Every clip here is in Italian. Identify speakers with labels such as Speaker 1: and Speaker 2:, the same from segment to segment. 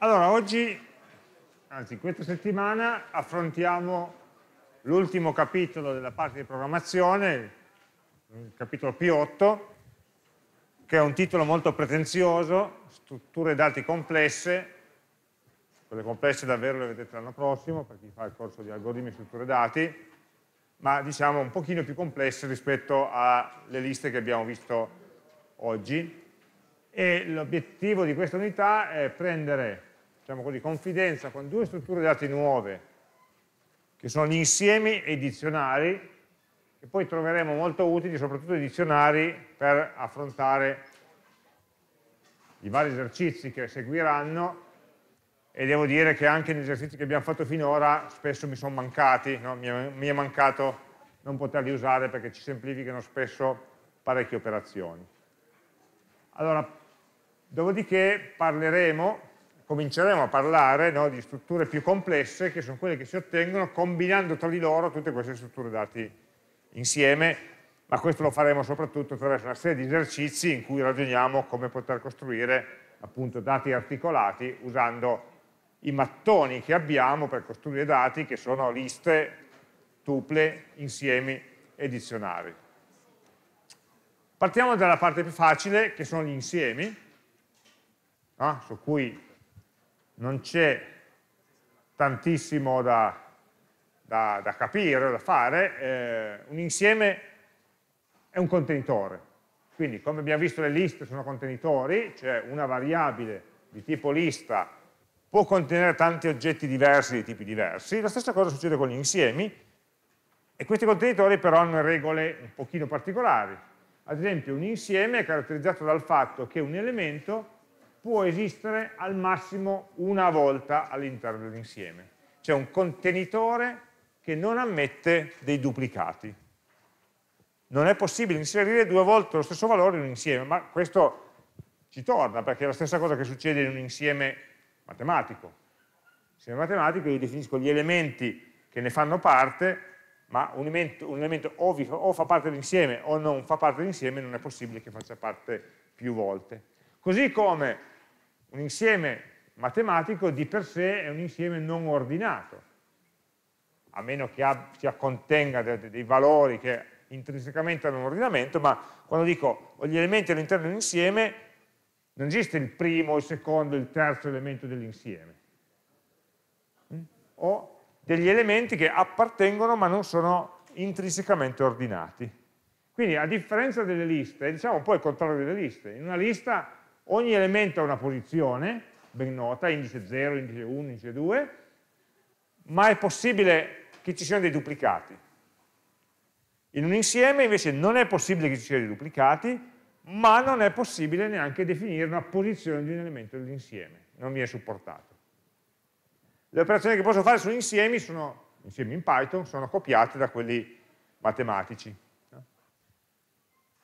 Speaker 1: Allora, oggi, anzi questa settimana, affrontiamo l'ultimo capitolo della parte di programmazione, il capitolo P8, che è un titolo molto pretenzioso, strutture dati complesse, quelle complesse davvero le vedrete l'anno prossimo, per chi fa il corso di algoritmi e strutture dati, ma diciamo un pochino più complesse rispetto alle liste che abbiamo visto oggi. E l'obiettivo di questa unità è prendere diciamo così, confidenza con due strutture dati nuove, che sono gli insiemi e i dizionari, che poi troveremo molto utili, soprattutto i dizionari, per affrontare i vari esercizi che seguiranno e devo dire che anche negli esercizi che abbiamo fatto finora spesso mi sono mancati, no? mi, è, mi è mancato non poterli usare perché ci semplificano spesso parecchie operazioni. Allora, dopodiché parleremo cominceremo a parlare no, di strutture più complesse che sono quelle che si ottengono combinando tra di loro tutte queste strutture dati insieme, ma questo lo faremo soprattutto attraverso una serie di esercizi in cui ragioniamo come poter costruire appunto dati articolati usando i mattoni che abbiamo per costruire dati che sono liste, tuple, insiemi e dizionari. Partiamo dalla parte più facile che sono gli insiemi, no? su cui non c'è tantissimo da, da, da, capire o da fare, eh, un insieme è un contenitore. Quindi come abbiamo visto le liste sono contenitori, cioè una variabile di tipo lista può contenere tanti oggetti diversi di tipi diversi, la stessa cosa succede con gli insiemi e questi contenitori però hanno regole un pochino particolari. Ad esempio un insieme è caratterizzato dal fatto che un elemento può esistere al massimo una volta all'interno dell'insieme. C'è un contenitore che non ammette dei duplicati. Non è possibile inserire due volte lo stesso valore in un insieme, ma questo ci torna perché è la stessa cosa che succede in un insieme matematico. Insieme matematico io definisco gli elementi che ne fanno parte, ma un elemento, un elemento o, vi, o fa parte dell'insieme o non fa parte dell'insieme, non è possibile che faccia parte più volte. Così come un insieme matematico di per sé è un insieme non ordinato, a meno che abbia, contenga dei, valori che intrinsecamente hanno un ordinamento, ma quando dico gli elementi all'interno dell'insieme non esiste il primo, il secondo, il terzo elemento dell'insieme. Mm? O degli elementi che appartengono ma non sono intrinsecamente ordinati. Quindi a differenza delle liste, diciamo un po' il contrario delle liste, in una lista Ogni elemento ha una posizione ben nota, indice 0, indice 1, indice 2, ma è possibile che ci siano dei duplicati. In un insieme invece non è possibile che ci siano dei duplicati, ma non è possibile neanche definire una posizione di un elemento dell'insieme, non viene supportato. Le operazioni che posso fare su insiemi, sono, insiemi in Python, sono copiate da quelli matematici.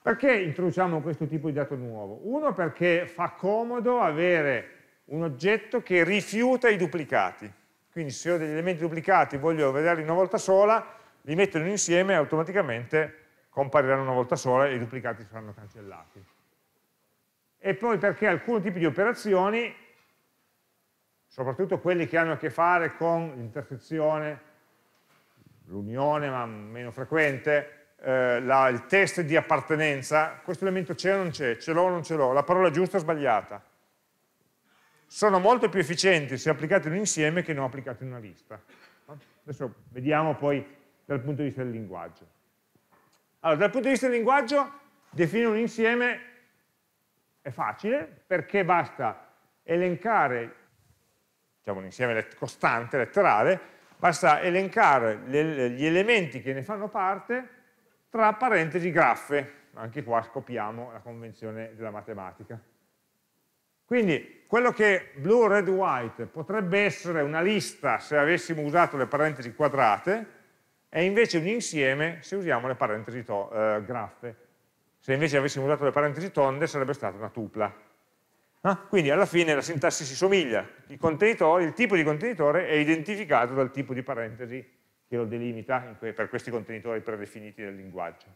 Speaker 1: Perché introduciamo questo tipo di dato nuovo? Uno perché fa comodo avere un oggetto che rifiuta i duplicati. Quindi se ho degli elementi duplicati e voglio vederli una volta sola, li metto in un insieme e automaticamente compariranno una volta sola e i duplicati saranno cancellati. E poi perché alcuni tipi di operazioni, soprattutto quelli che hanno a che fare con l'intersezione, l'unione ma meno frequente, eh, la, il test di appartenenza, questo elemento c'è o non c'è, ce l'ho o non ce l'ho, la parola giusta o sbagliata. Sono molto più efficienti se applicate un insieme che non applicate una lista. Adesso vediamo poi dal punto di vista del linguaggio. Allora, dal punto di vista del linguaggio, definire un insieme è facile perché basta elencare, diciamo un insieme costante, letterale, basta elencare gli elementi che ne fanno parte tra parentesi graffe, anche qua scopiamo la convenzione della matematica. Quindi quello che blue, red, white potrebbe essere una lista se avessimo usato le parentesi quadrate, è invece un insieme se usiamo le parentesi eh, graffe. Se invece avessimo usato le parentesi tonde sarebbe stata una tupla. Ah, quindi alla fine la sintassi si somiglia, il, il tipo di contenitore è identificato dal tipo di parentesi che lo delimita que per questi contenitori predefiniti del linguaggio.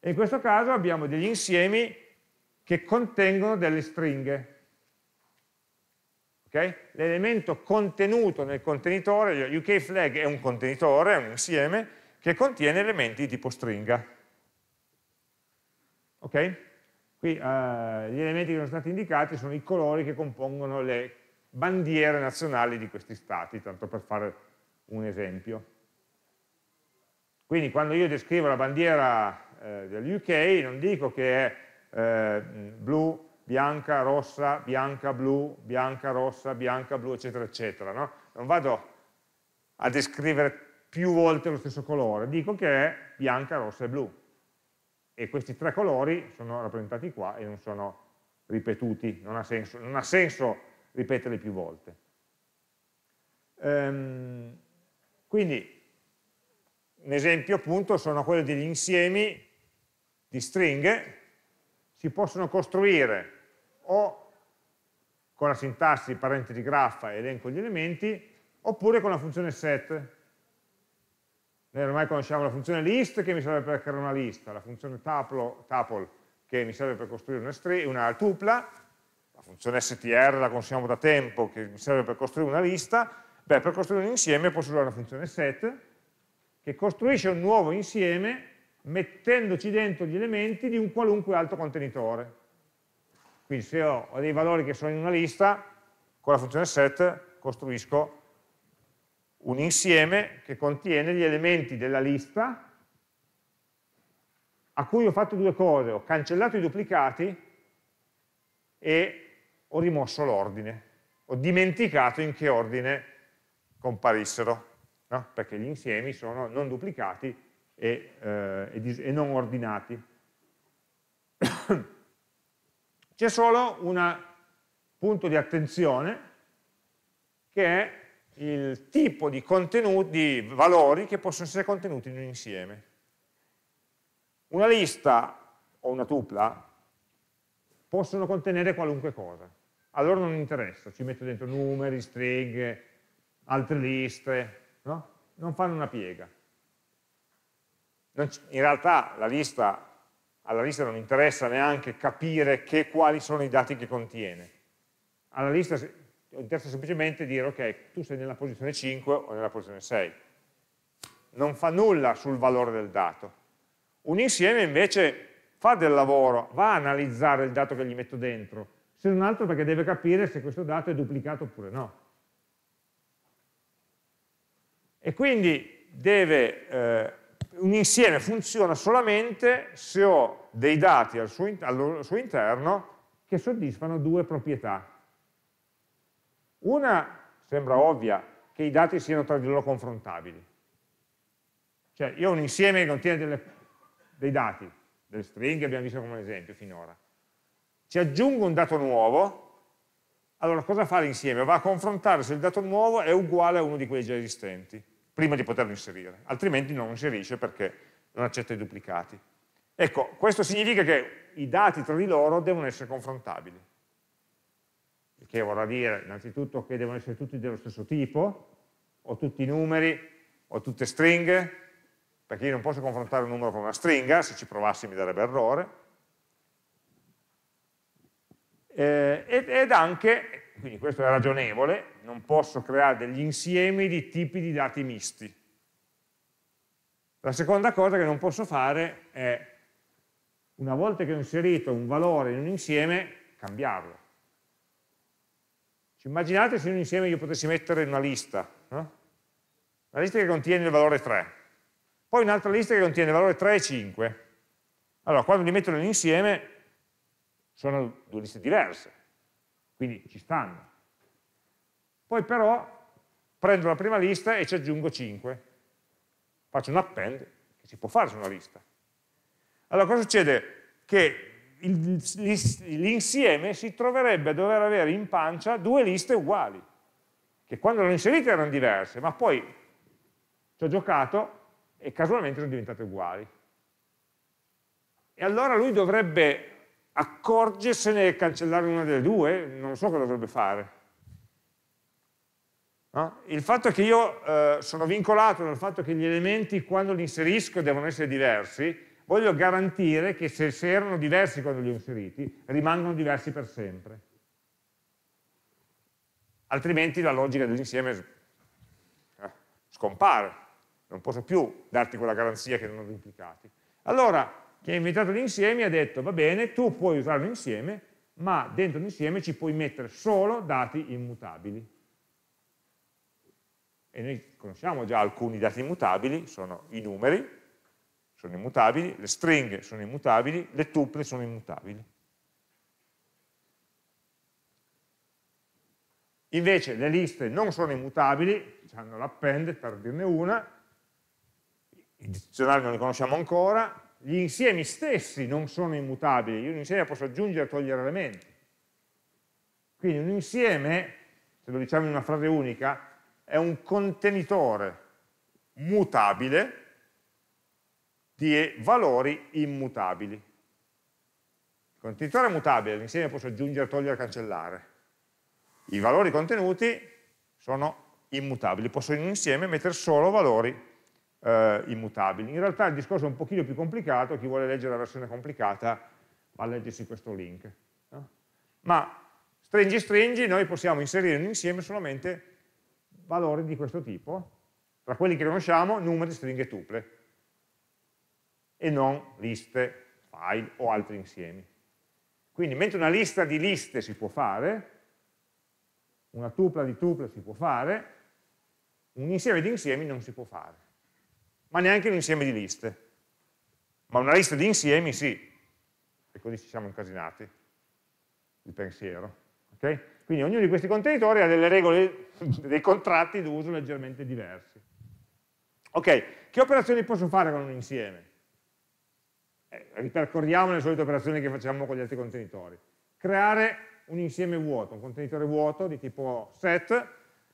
Speaker 1: E in questo caso abbiamo degli insiemi che contengono delle stringhe. Okay? L'elemento contenuto nel contenitore, UK flag è un contenitore, è un insieme, che contiene elementi di tipo stringa. Okay? Qui eh, gli elementi che sono stati indicati sono i colori che compongono le bandiere nazionali di questi stati, tanto per fare un esempio. Quindi quando io descrivo la bandiera eh, dell'UK non dico che è eh, blu, bianca, rossa, bianca, blu, bianca, rossa, bianca, blu, eccetera, eccetera. No? Non vado a descrivere più volte lo stesso colore, dico che è bianca, rossa e blu. E questi tre colori sono rappresentati qua e non sono ripetuti, non ha senso, non ha senso ripeterli più volte. Ehm, quindi un esempio appunto sono quelli degli insiemi di stringhe, si possono costruire o con la sintassi parentesi graffa e elenco gli elementi, oppure con la funzione set. Noi ormai conosciamo la funzione list che mi serve per creare una lista, la funzione taplo, tuple che mi serve per costruire una, una tupla, la funzione str la conosciamo da tempo che mi serve per costruire una lista, beh per costruire un insieme posso usare la funzione set, che costruisce un nuovo insieme mettendoci dentro gli elementi di un qualunque altro contenitore. Quindi se ho dei valori che sono in una lista, con la funzione set costruisco un insieme che contiene gli elementi della lista a cui ho fatto due cose, ho cancellato i duplicati e ho rimosso l'ordine, ho dimenticato in che ordine comparissero no? perché gli insiemi sono non duplicati e, eh, e, e non ordinati. C'è solo un punto di attenzione che è il tipo di, contenuti, di valori che possono essere contenuti in un insieme. Una lista o una tupla possono contenere qualunque cosa. Allora non interessa, ci metto dentro numeri, stringhe, altre liste, no? non fanno una piega. in realtà la lista, alla lista non interessa neanche capire che, quali sono i dati che contiene. Alla lista interessa semplicemente dire ok, tu sei nella posizione 5 o nella posizione 6. Non fa nulla sul valore del dato. Un insieme invece fa del lavoro, va a analizzare il dato che gli metto dentro, se non altro perché deve capire se questo dato è duplicato oppure no. e quindi deve, eh, un insieme funziona solamente se ho dei dati al suo, al suo interno che soddisfano due proprietà. Una sembra ovvia, che i dati siano tra di loro confrontabili. Cioè io ho un insieme che contiene delle, dei dati, delle stringhe, abbiamo visto come esempio finora. Ci aggiungo un dato nuovo, allora cosa fa l'insieme? Va a confrontare se il dato nuovo è uguale a uno di quelli già esistenti prima di poterlo inserire, altrimenti non lo inserisce perché non accetta i duplicati. Ecco, questo significa che i dati tra di loro devono essere confrontabili, il che vorrà dire innanzitutto che devono essere tutti dello stesso tipo, o tutti numeri, o tutte stringhe, perché io non posso confrontare un numero con una stringa, se ci provassi mi darebbe errore, eh, ed, ed anche quindi questo è ragionevole, non posso creare degli insiemi di tipi di dati misti. La seconda cosa che non posso fare è, una volta che ho inserito un valore in un insieme, cambiarlo. Ci immaginate se in un insieme io potessi mettere una lista, no? una lista che contiene il valore 3, poi un'altra lista che contiene il valore 3 e 5. Allora, quando li metto nell'insieme, sono due liste diverse quindi ci stanno. Poi però prendo la prima lista e ci aggiungo 5, faccio un append che si può fare su una lista. Allora cosa succede? Che l'insieme si troverebbe a dover avere in pancia due liste uguali, che quando erano inserite erano diverse, ma poi ci ho giocato e casualmente sono diventate uguali. E allora lui dovrebbe accorgersene e cancellare una delle due, non so cosa dovrebbe fare. No? Il fatto è che io eh, sono vincolato dal fatto che gli elementi quando li inserisco devono essere diversi, voglio garantire che se, se erano diversi quando li ho inseriti, rimangono diversi per sempre. Altrimenti la logica dell'insieme eh, scompare, non posso più darti quella garanzia che non ho duplicati. Allora, che ha inventato l'insieme e ha detto va bene, tu puoi usare un insieme, ma dentro l'insieme ci puoi mettere solo dati immutabili. E noi conosciamo già alcuni dati immutabili, sono i numeri, sono immutabili, le stringhe sono immutabili, le tuple sono immutabili. Invece le liste non sono immutabili, hanno l'append per dirne una, i dizionari non li conosciamo ancora, gli insiemi stessi non sono immutabili, io un insieme posso aggiungere e togliere elementi. Quindi un insieme, se lo diciamo in una frase unica, è un contenitore mutabile di valori immutabili. Il contenitore è mutabile, l'insieme posso aggiungere, togliere, cancellare. I valori contenuti sono immutabili, posso in un insieme mettere solo valori eh, immutabili. In realtà il discorso è un pochino più complicato, chi vuole leggere la versione complicata va a leggersi questo link. No? Ma stringi stringi noi possiamo inserire in un insieme solamente valori di questo tipo, tra quelli che conosciamo, numeri, stringhe e tuple, e non liste, file o altri insiemi. Quindi mentre una lista di liste si può fare, una tupla di tuple si può fare, un insieme di insiemi non si può fare ma neanche un insieme di liste. Ma una lista di insiemi sì, e così ci siamo incasinati di pensiero. Okay? Quindi ognuno di questi contenitori ha delle regole, dei contratti d'uso leggermente diversi. Ok, che operazioni posso fare con un insieme? Eh, ripercorriamo le solite operazioni che facciamo con gli altri contenitori. Creare un insieme vuoto, un contenitore vuoto di tipo set,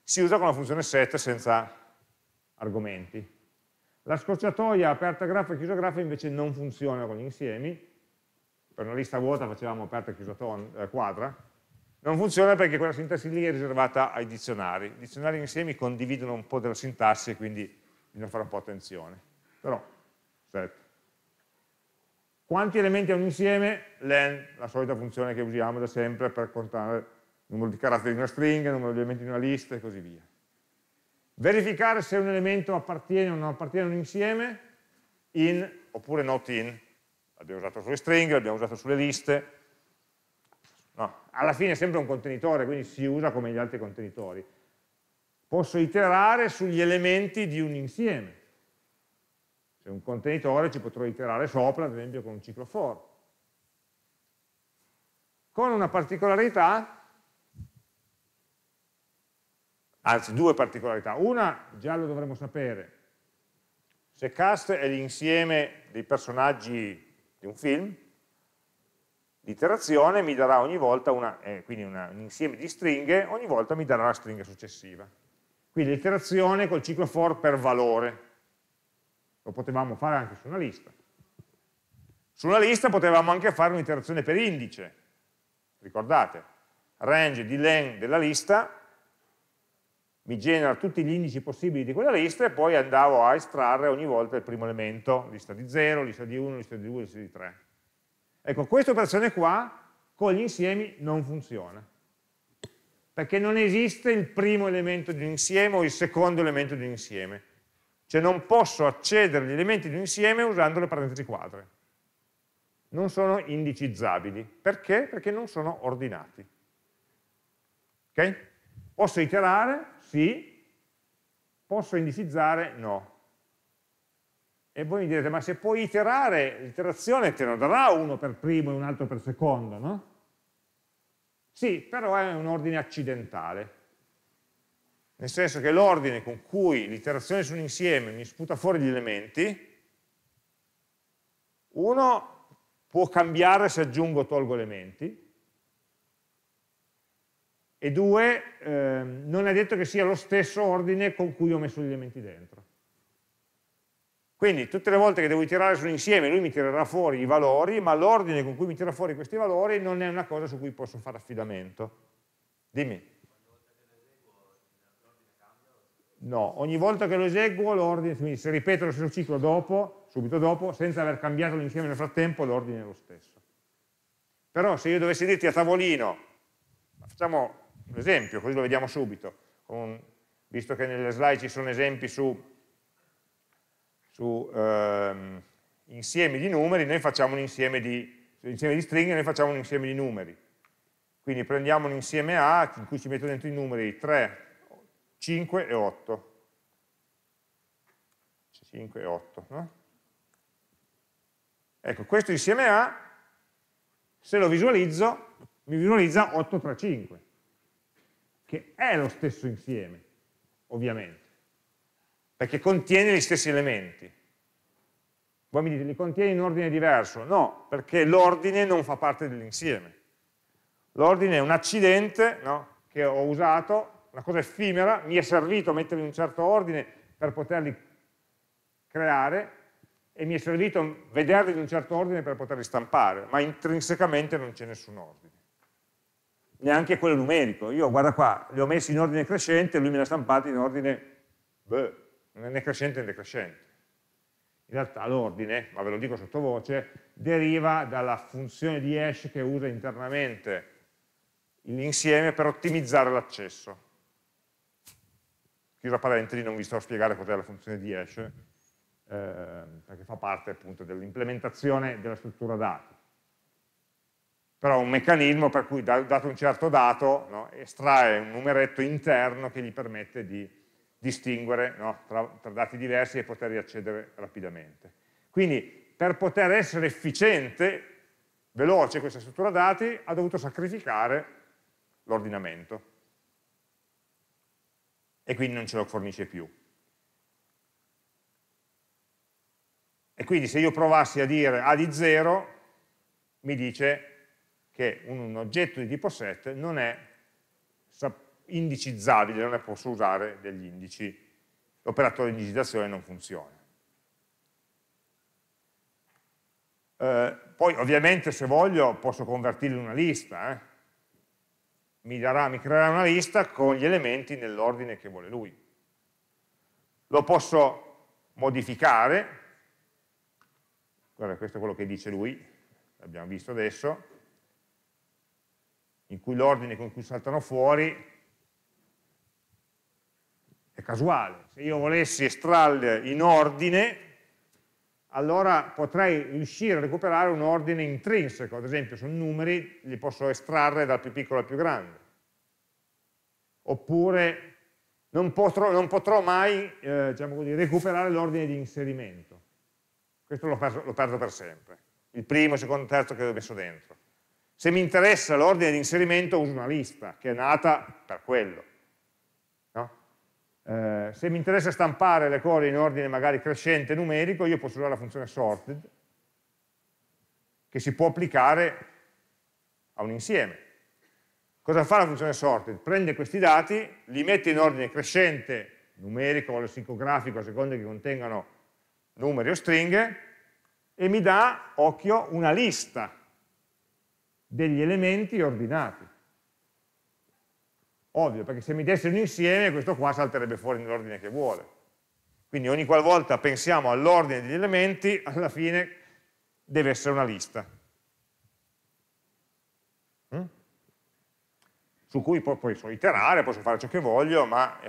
Speaker 1: si usa con la funzione set senza argomenti. La scorciatoia aperta grafo e chiusa grafo invece non funziona con gli insiemi, per una lista vuota facevamo aperta e chiusa eh, quadra, non funziona perché quella sintassi lì è riservata ai dizionari. I dizionari insiemi condividono un po' della sintassi e quindi bisogna fare un po' attenzione. Però, certo. Quanti elementi ha un insieme? Len, la solita funzione che usiamo da sempre per contare il numero di caratteri di una stringa, il numero di elementi di una lista e così via verificare se un elemento appartiene o non appartiene a un insieme in oppure not in. L'abbiamo usato sulle stringhe, l'abbiamo usato sulle liste. No, alla fine è sempre un contenitore, quindi si usa come gli altri contenitori. Posso iterare sugli elementi di un insieme. Se è un contenitore ci potrò iterare sopra, ad esempio con un ciclo for. Con una particolarità anzi due particolarità. Una, già lo dovremmo sapere, se cast è l'insieme dei personaggi di un film, l'iterazione mi darà ogni volta una, eh, quindi una, un insieme di stringhe, ogni volta mi darà la stringa successiva. Quindi l'iterazione col ciclo for per valore. Lo potevamo fare anche su una lista. Su una lista potevamo anche fare un'iterazione per indice. Ricordate? Range di length della lista mi genera tutti gli indici possibili di quella lista e poi andavo a estrarre ogni volta il primo elemento, lista di 0, lista di 1, lista di 2, lista di 3. Ecco, questa operazione qua con gli insiemi non funziona, perché non esiste il primo elemento di un insieme o il secondo elemento di un insieme, cioè non posso accedere agli elementi di un insieme usando le parentesi quadre, non sono indicizzabili, perché? Perché non sono ordinati. Okay? Posso iterare sì. Posso indicizzare? No. E voi mi direte, ma se puoi iterare, l'iterazione te ne darà uno per primo e un altro per secondo, no? Sì, però è un ordine accidentale. Nel senso che l'ordine con cui l'iterazione su un insieme mi sputa fuori gli elementi, uno può cambiare se aggiungo o tolgo elementi, e 2 ehm, non è detto che sia lo stesso ordine con cui ho messo gli elementi dentro. Quindi tutte le volte che devo tirare sull'insieme lui mi tirerà fuori i valori, ma l'ordine con cui mi tira fuori questi valori non è una cosa su cui posso fare affidamento. Dimmi. No, ogni volta che lo eseguo l'ordine, quindi se ripeto lo stesso ciclo dopo, subito dopo, senza aver cambiato l'insieme nel frattempo, l'ordine è lo stesso. Però se io dovessi dirti a tavolino, facciamo un esempio, così lo vediamo subito, un, visto che nelle slide ci sono esempi su, su ehm, insiemi di numeri, noi facciamo un insieme di, insieme di stringhe, noi facciamo un insieme di numeri. Quindi prendiamo un insieme A in cui ci metto dentro i numeri 3, 5 e 8. 5 e 8, no? Ecco, questo insieme A, se lo visualizzo, mi visualizza 8 tra 5 che è lo stesso insieme, ovviamente, perché contiene gli stessi elementi. Voi mi dite, li contiene in ordine diverso? No, perché l'ordine non fa parte dell'insieme. L'ordine è un accidente no, che ho usato, una cosa effimera, mi è servito metterli in un certo ordine per poterli creare e mi è servito vederli in un certo ordine per poterli stampare, ma intrinsecamente non c'è nessun ordine neanche quello numerico. Io, guarda qua, li ho messi in ordine crescente, lui me li ha stampati in ordine beh, né crescente né decrescente. In realtà l'ordine, ma ve lo dico sottovoce, deriva dalla funzione di hash che usa internamente l'insieme per ottimizzare l'accesso. Chiuso parentesi, non vi sto a spiegare cos'è la funzione di hash, eh, perché fa parte appunto dell'implementazione della struttura dati però un meccanismo per cui dato un certo dato no, estrae un numeretto interno che gli permette di distinguere no, tra, tra, dati diversi e poterli accedere rapidamente. Quindi per poter essere efficiente, veloce questa struttura dati, ha dovuto sacrificare l'ordinamento e quindi non ce lo fornisce più. E quindi se io provassi a dire A di 0, mi dice che un oggetto di tipo set non è indicizzabile, non è posso usare degli indici, l'operatore di indicizzazione non funziona. Eh, poi ovviamente se voglio posso convertirlo in una lista, eh? mi, darà, mi creerà una lista con gli elementi nell'ordine che vuole lui. Lo posso modificare, guarda questo è quello che dice lui, l'abbiamo visto adesso, in cui l'ordine con cui saltano fuori è casuale. Se io volessi estrarle in ordine, allora potrei riuscire a recuperare un ordine intrinseco, ad esempio sono numeri, li posso estrarre dal più piccolo al più grande. Oppure non potrò, non potrò mai eh, diciamo così, recuperare l'ordine di inserimento. Questo lo perdo, lo perdo per sempre. Il primo, il secondo, il terzo che ho messo dentro. Se mi interessa l'ordine di inserimento uso una lista che è nata per quello. No? Eh, se mi interessa stampare le cose in ordine magari crescente numerico, io posso usare la funzione sorted che si può applicare a un insieme. Cosa fa la funzione sorted? Prende questi dati, li mette in ordine crescente, numerico o lessicografico, a seconda che contengano numeri o stringhe, e mi dà, occhio, una lista degli elementi ordinati. Ovvio, perché se mi desse un insieme, questo qua salterebbe fuori nell'ordine che vuole. Quindi ogni qualvolta pensiamo all'ordine degli elementi, alla fine deve essere una lista. Mm? Su cui poi posso iterare, posso fare ciò che voglio, ma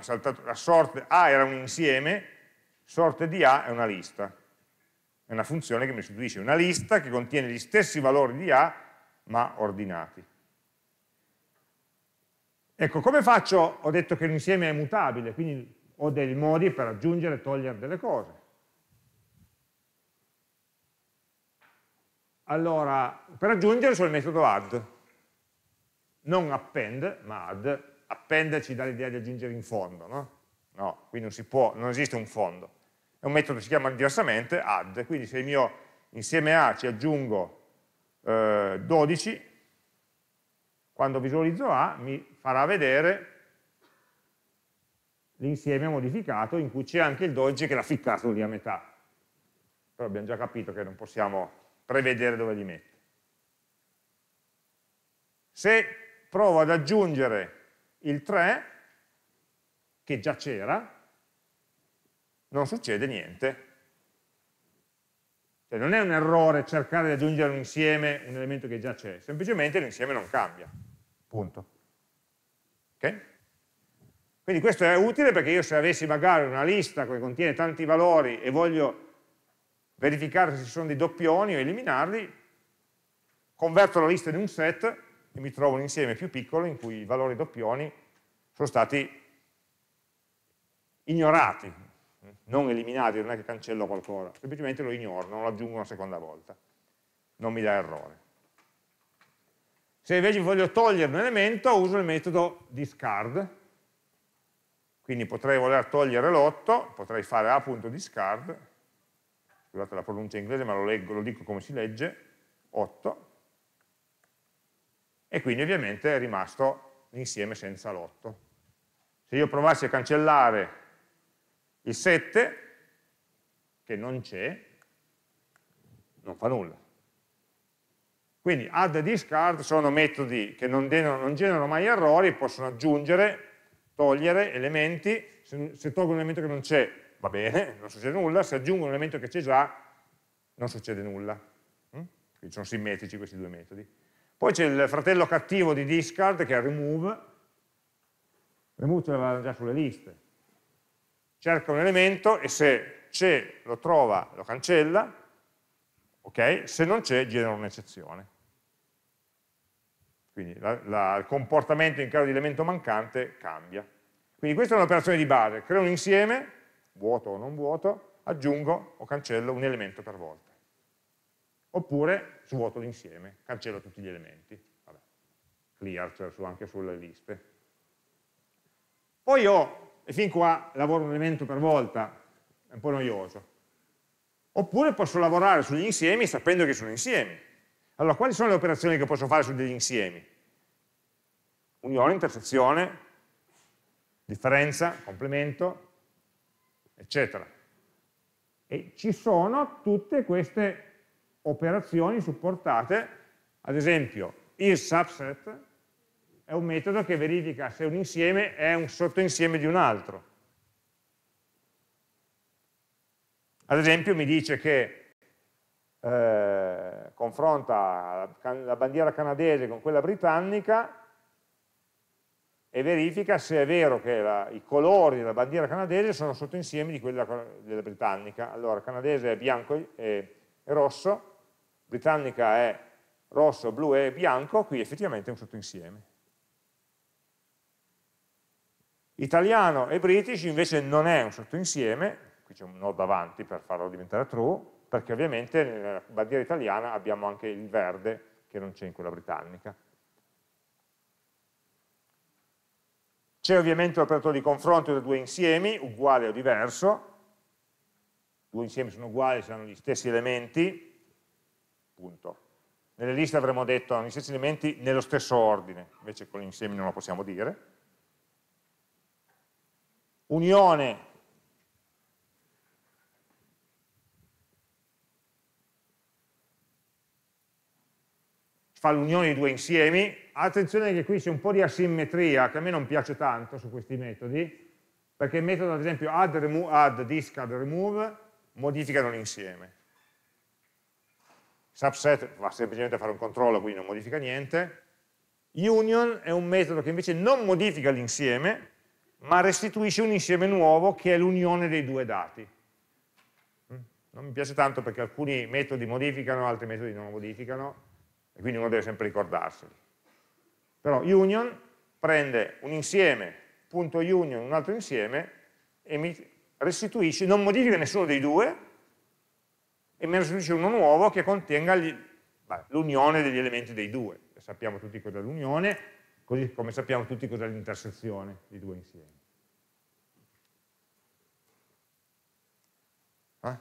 Speaker 1: la sorte A era un insieme, sorte di A è una lista. È una funzione che mi istituisce una lista che contiene gli stessi valori di A ma ordinati. Ecco, come faccio? Ho detto che l'insieme è mutabile, quindi ho dei modi per aggiungere e togliere delle cose. Allora, per aggiungere c'è il metodo add, non append, ma add. Append ci dà l'idea di aggiungere in fondo, no? No, qui non si può, non esiste un fondo. È un metodo che si chiama diversamente add, quindi se il mio insieme A ci aggiungo eh, 12, quando visualizzo A mi farà vedere l'insieme modificato in cui c'è anche il 12 che l'ha ficcato lì a metà. Però abbiamo già capito che non possiamo prevedere dove li mette. Se provo ad aggiungere il 3, che già c'era, non succede niente, cioè non è un errore cercare di aggiungere un insieme, un elemento che già c'è, semplicemente l'insieme non cambia. Punto. Ok? Quindi questo è utile perché io se avessi magari una lista che contiene tanti valori e voglio verificare se ci sono dei doppioni o eliminarli, converto la lista in un set e mi trovo un insieme più piccolo in cui i valori doppioni sono stati ignorati, non eliminati, non è che cancello qualcosa, semplicemente lo ignoro, non lo aggiungo una seconda volta, non mi dà errore. Se invece voglio togliere un elemento uso il metodo discard, quindi potrei voler togliere l'8, potrei fare a.discard, scusate la pronuncia inglese ma lo, leggo, lo dico come si legge, 8, e quindi ovviamente è rimasto l'insieme senza l'8. Se io provassi a cancellare il 7, che non c'è, non fa nulla. Quindi add e discard sono metodi che non, non generano mai errori, possono aggiungere, togliere elementi, se, se tolgo un elemento che non c'è va bene, non succede nulla, se aggiungo un elemento che c'è già non succede nulla. Mm? Quindi sono simmetrici questi due metodi. Poi c'è il fratello cattivo di discard che è remove, remove ce l'avevamo già sulle liste, cerca un elemento e se c'è lo trova, lo cancella, ok? se non c'è genera un'eccezione. Quindi la, la, il comportamento in caso di elemento mancante cambia. Quindi questa è un'operazione di base, creo un insieme, vuoto o non vuoto, aggiungo o cancello un elemento per volta. Oppure svuoto l'insieme, cancello tutti gli elementi. Vabbè. Clear, cioè anche sulle liste. Poi ho e fin qua lavoro un elemento per volta, è un po' noioso. Oppure posso lavorare sugli insiemi sapendo che sono insiemi. Allora, quali sono le operazioni che posso fare su degli insiemi? Unione, intersezione, differenza, complemento, eccetera. E ci sono tutte queste operazioni supportate, ad esempio il subset è un metodo che verifica se un insieme è un sottoinsieme di un altro. Ad esempio mi dice che eh, confronta la bandiera canadese con quella britannica e verifica se è vero che la, i colori della bandiera canadese sono sottoinsiemi di quella della britannica. Allora, canadese è bianco e, e rosso, britannica è rosso, blu e bianco, qui effettivamente è un sottoinsieme. Italiano e British invece non è un sottoinsieme, qui c'è un nodo avanti per farlo diventare true, perché ovviamente nella bandiera italiana abbiamo anche il verde che non c'è in quella britannica. C'è ovviamente l'operatore di confronto tra due insiemi, uguale o diverso, due insiemi sono uguali se hanno gli stessi elementi, punto. Nelle liste avremmo detto hanno gli stessi elementi nello stesso ordine, invece con gli insiemi non lo possiamo dire unione fa l'unione di due insiemi, attenzione che qui c'è un po' di asimmetria che a me non piace tanto su questi metodi, perché il metodo ad esempio add, remove, add discard, remove modificano l'insieme. Subset va semplicemente a fare un controllo, quindi non modifica niente. Union è un metodo che invece non modifica l'insieme, ma restituisce un insieme nuovo che è l'unione dei due dati. Mm? Non mi piace tanto perché alcuni metodi modificano, altri metodi non modificano, e quindi uno deve sempre ricordarseli. Però union prende un insieme, punto union, un altro insieme, e mi restituisce, non modifica nessuno dei due, e mi restituisce uno nuovo che contenga l'unione degli elementi dei due. Sappiamo tutti cosa è l'unione, così come sappiamo tutti cos'è l'intersezione di due insiemi. Eh?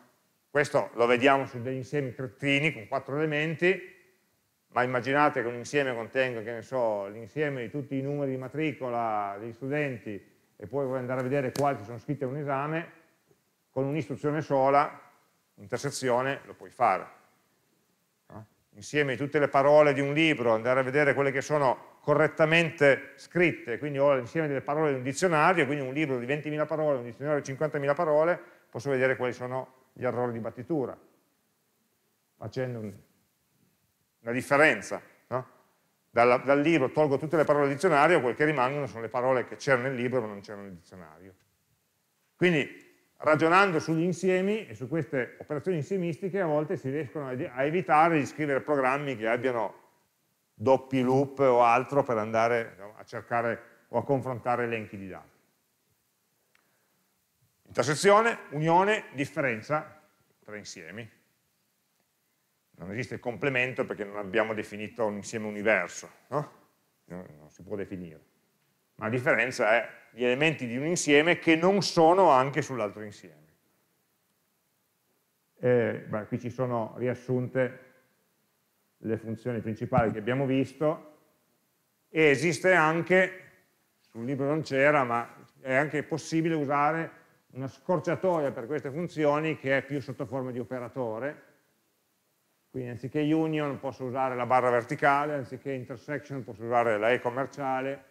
Speaker 1: Questo lo vediamo su degli insiemi criptini con quattro elementi, ma immaginate che un insieme contenga, che ne so, l'insieme di tutti i numeri di matricola degli studenti e poi vuoi andare a vedere quali sono scritti a un esame, con un'istruzione sola, intersezione, lo puoi fare. Eh? Insieme di tutte le parole di un libro, andare a vedere quelle che sono correttamente scritte, quindi ho l'insieme delle parole di un dizionario, quindi un libro di 20.000 parole, un dizionario di 50.000 parole, posso vedere quali sono gli errori di battitura, facendo un, una differenza. No? Dal, dal libro tolgo tutte le parole del dizionario, quel che rimangono sono le parole che c'erano nel libro ma non c'erano nel dizionario. Quindi ragionando sugli insiemi e su queste operazioni insiemistiche a volte si riescono a evitare di scrivere programmi che abbiano doppi loop o altro per andare a cercare o a confrontare elenchi di dati. Intersezione, unione, differenza tra insiemi. Non esiste il complemento perché non abbiamo definito un insieme universo, no? Non si può definire. Ma la differenza è gli elementi di un insieme che non sono anche sull'altro insieme. E, eh, beh, qui ci sono riassunte le funzioni principali che abbiamo visto e esiste anche, sul libro non c'era, ma è anche possibile usare una scorciatoia per queste funzioni che è più sotto forma di operatore, quindi anziché union posso usare la barra verticale, anziché intersection posso usare la E commerciale,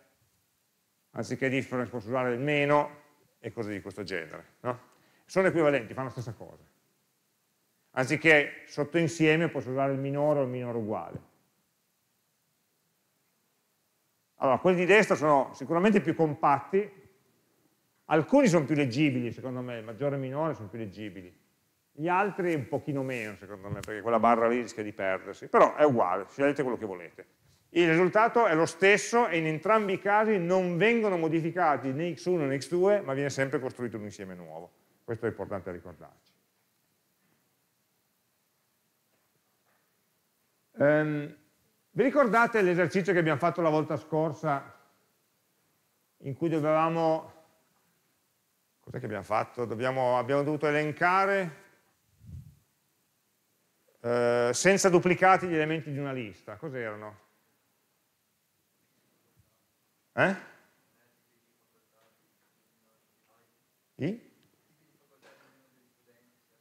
Speaker 1: anziché difference posso usare il meno e cose di questo genere. No? Sono equivalenti, fanno la stessa cosa anziché sotto insieme posso usare il minore o il minore uguale. Allora, quelli di destra sono sicuramente più compatti, alcuni sono più leggibili, secondo me, il maggiore e il minore sono più leggibili, gli altri un pochino meno, secondo me, perché quella barra lì rischia di perdersi, però è uguale, scegliete quello che volete. Il risultato è lo stesso e in entrambi i casi non vengono modificati né x1 né x2, ma viene sempre costruito un insieme nuovo. Questo è importante ricordarci. Um, vi ricordate l'esercizio che abbiamo fatto la volta scorsa in cui dovevamo, cos'è che abbiamo fatto? Dobbiamo, abbiamo dovuto elencare eh, senza duplicati gli elementi di una lista, cos'erano? Eh? I?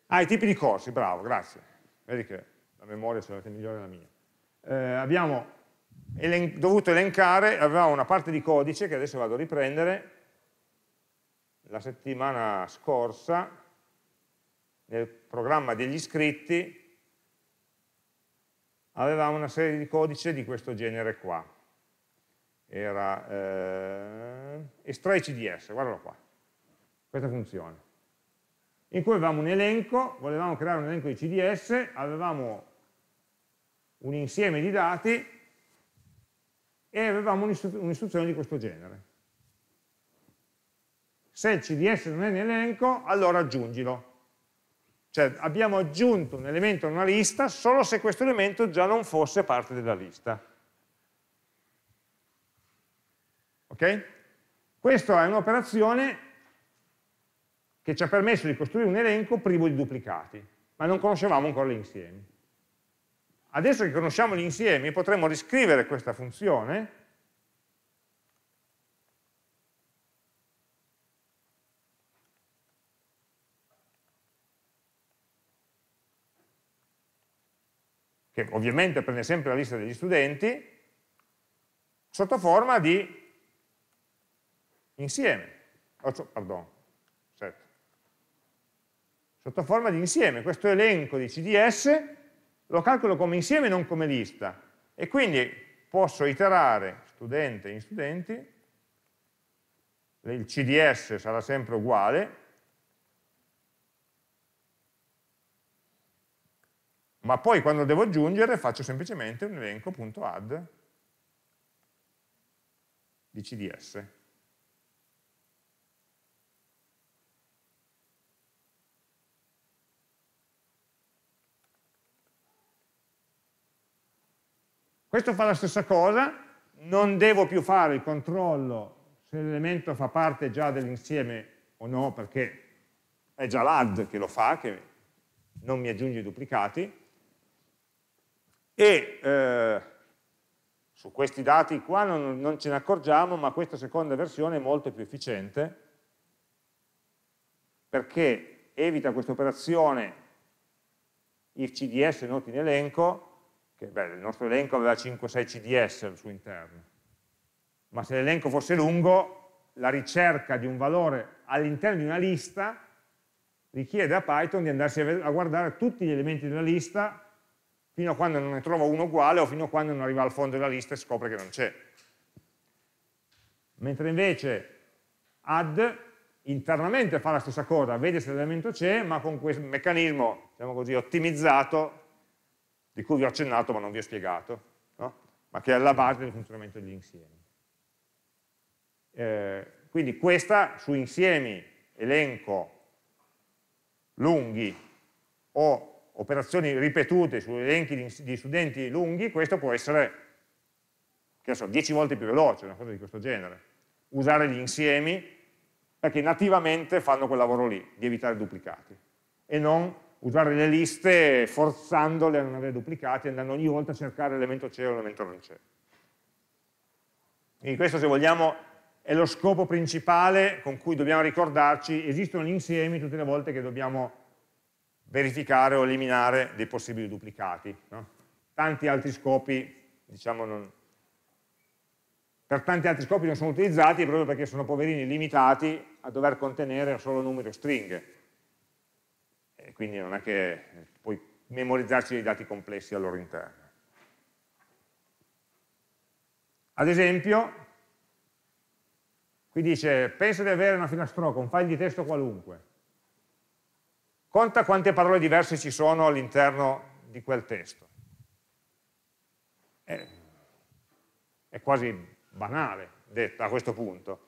Speaker 1: Ah, i tipi di corsi, bravo, grazie. Vedi che la memoria se l'avete migliore della mia. Eh, abbiamo elen dovuto elencare, avevamo una parte di codice che adesso vado a riprendere, la settimana scorsa, nel programma degli iscritti, avevamo una serie di codice di questo genere qua. Era eh, estrai CDS, guardalo qua, questa funzione. In cui avevamo un elenco, volevamo creare un elenco di CDS, avevamo un insieme di dati e avevamo un'istruzione di questo genere. Se il CDS non è in elenco, allora aggiungilo. Cioè abbiamo aggiunto un elemento a una lista solo se questo elemento già non fosse parte della lista. Ok? Questa è un'operazione che ci ha permesso di costruire un elenco privo di duplicati, ma non conoscevamo ancora gli insiemi. Adesso che conosciamo gli insiemi potremmo riscrivere questa funzione che ovviamente prende sempre la lista degli studenti, sotto forma di insieme, oh, pardon, set. Certo. sotto forma di insieme, questo elenco di CDS lo calcolo come insieme e non come lista e quindi posso iterare studente in studenti, il CDS sarà sempre uguale, ma poi quando devo aggiungere faccio semplicemente un elenco.add di CDS. Questo fa la stessa cosa, non devo più fare il controllo se l'elemento fa parte già dell'insieme o no, perché è già l'add che lo fa, che non mi aggiunge i duplicati, e eh, su questi dati qua non, non, ce ne accorgiamo, ma questa seconda versione è molto più efficiente perché evita questa operazione if cds noti in elenco che beh, il nostro elenco aveva 5-6 CDS al suo interno, ma se l'elenco fosse lungo, la ricerca di un valore all'interno di una lista richiede a Python di andarsi a guardare tutti gli elementi della lista fino a quando non ne trova uno uguale o fino a quando non arriva al fondo della lista e scopre che non c'è. Mentre invece add internamente fa la stessa cosa, vede se l'elemento c'è, ma con questo meccanismo, diciamo così, ottimizzato, di cui vi ho accennato ma non vi ho spiegato, no? ma che è alla base del funzionamento degli insiemi. Eh, quindi questa su insiemi, elenco, lunghi o operazioni ripetute su elenchi di, di studenti lunghi, questo può essere che so, 10 volte più veloce, una cosa di questo genere. Usare gli insiemi perché nativamente fanno quel lavoro lì, di evitare duplicati, e non usare le liste forzandole a non avere duplicati, andando ogni volta a cercare l'elemento c'è o l'elemento non c'è. Quindi questo, se vogliamo, è lo scopo principale con cui dobbiamo ricordarci, esistono insiemi tutte le volte che dobbiamo verificare o eliminare dei possibili duplicati. No? Tanti altri scopi, diciamo, non... per tanti altri scopi non sono utilizzati proprio perché sono poverini limitati a dover contenere solo numeri numero stringhe quindi non è che puoi memorizzarci dei dati complessi al loro interno. Ad esempio, qui dice, pensa di avere una filastrocca, un file di testo qualunque, conta quante parole diverse ci sono all'interno di quel testo. È, eh, è quasi banale detto, a questo punto.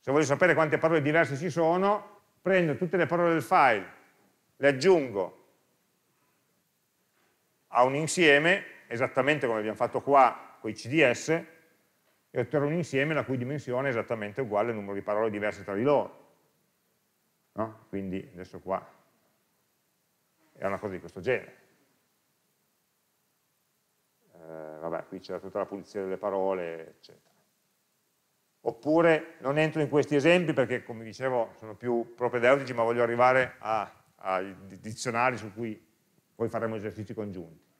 Speaker 1: Se voglio sapere quante parole diverse ci sono, prendo tutte le parole del file, le aggiungo a un insieme, esattamente come abbiamo fatto qua con i CDS, e otterrò un insieme la cui dimensione è esattamente uguale al numero di parole diverse tra di loro. No? Quindi adesso qua è una cosa di questo genere. Eh, vabbè, qui c'era tutta la pulizia delle parole, eccetera. Oppure non entro in questi esempi perché, come dicevo, sono più propedeutici, ma voglio arrivare a ai dizionari su cui poi faremo esercizi congiunti.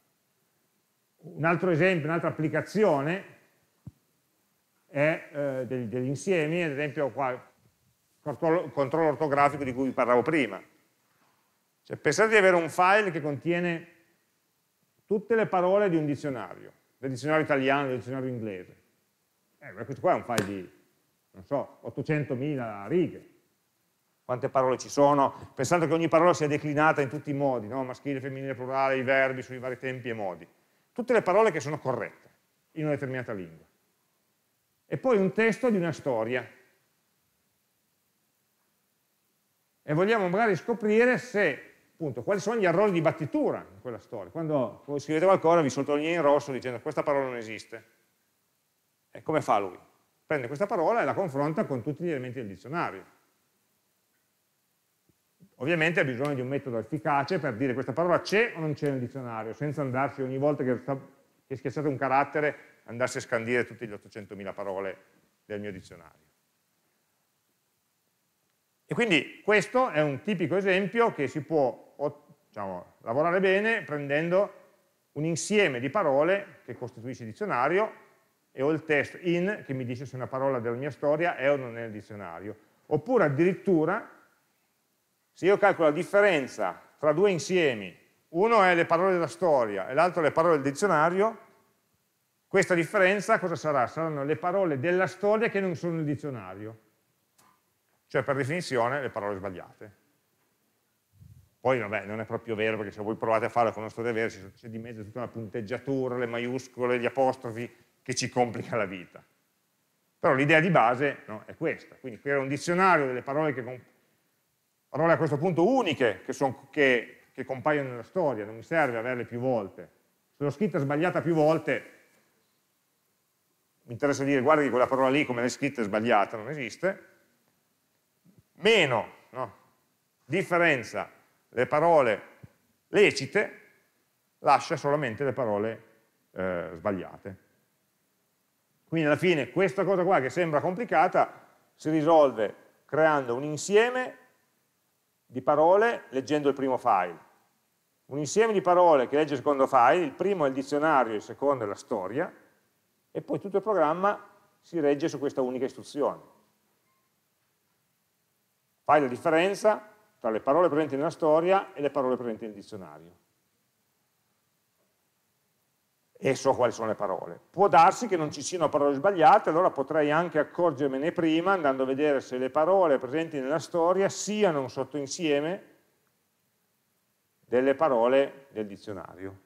Speaker 1: Un altro esempio, un'altra applicazione è eh, degli, insiemi, ad esempio qua, controllo, controllo ortografico di cui vi parlavo prima. Cioè, pensate di avere un file che contiene tutte le parole di un dizionario, del dizionario italiano, del dizionario inglese. Eh, questo qua è un file di, non so, 800.000 righe quante parole ci sono, pensando che ogni parola sia declinata in tutti i modi, no? maschile, femminile, plurale, i verbi sui vari tempi e modi. Tutte le parole che sono corrette in una determinata lingua. E poi un testo di una storia. E vogliamo magari scoprire se appunto, quali sono gli errori di battitura in quella storia. Quando scrivete qualcosa vi sottolinea in rosso dicendo questa parola non esiste. E come fa lui? Prende questa parola e la confronta con tutti gli elementi del dizionario. Ovviamente ha bisogno di un metodo efficace per dire questa parola c'è o non c'è nel dizionario, senza andarsi ogni volta che, che schiacciate un carattere, andarsi a scandire tutte le 800.000 parole del mio dizionario. E quindi questo è un tipico esempio che si può diciamo, lavorare bene prendendo un insieme di parole che costituisce il dizionario e ho il test in che mi dice se una parola della mia storia è o non è nel dizionario. Oppure addirittura se io calcolo la differenza tra due insiemi, uno è le parole della storia e l'altro le parole del dizionario, questa differenza cosa sarà? Saranno le parole della storia che non sono nel dizionario, cioè per definizione le parole sbagliate. Poi vabbè, non è proprio vero, perché se voi provate a farlo con una storia vera c'è di mezzo tutta una punteggiatura, le maiuscole, gli apostrofi, che ci complica la vita. Però l'idea di base no, è questa. Quindi qui era un dizionario delle parole che parole a questo punto uniche che, son, che, che compaiono nella storia, non mi serve averle più volte. Se l'ho scritta sbagliata più volte, mi interessa dire guardi quella parola lì come l'hai scritta è sbagliata, non esiste. Meno, no? differenza, le parole lecite, lascia solamente le parole eh, sbagliate. Quindi alla fine questa cosa qua che sembra complicata si risolve creando un insieme di parole leggendo il primo file. Un insieme di parole che legge il secondo file, il primo è il dizionario, il secondo è la storia, e poi tutto il programma si regge su questa unica istruzione. Fai la differenza tra le parole presenti nella storia e le parole presenti nel dizionario e so quali sono le parole. Può darsi che non ci siano parole sbagliate, allora potrei anche accorgermene prima andando a vedere se le parole presenti nella storia siano un sottoinsieme delle parole del dizionario.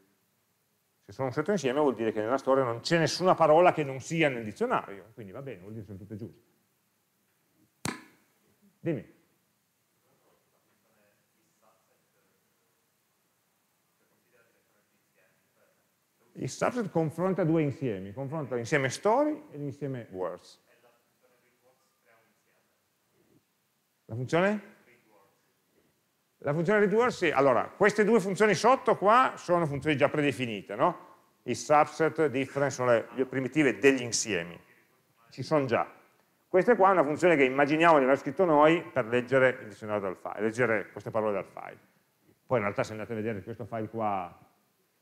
Speaker 1: Se sono un sottoinsieme vuol dire che nella storia non c'è nessuna parola che non sia nel dizionario, quindi va bene, vuol dire che sono tutte giuste. Dimmi. il subset confronta due insiemi, confronta l'insieme story e l'insieme words. La funzione? La funzione read words, sì. Allora, queste due funzioni sotto qua sono funzioni già predefinite, no? Il subset, difference sono le primitive degli insiemi. Ci sono già. Questa qua è una funzione che immaginiamo di aver scritto noi per leggere il dizionario dal file, leggere queste parole dal file. Poi in realtà se andate a vedere questo file qua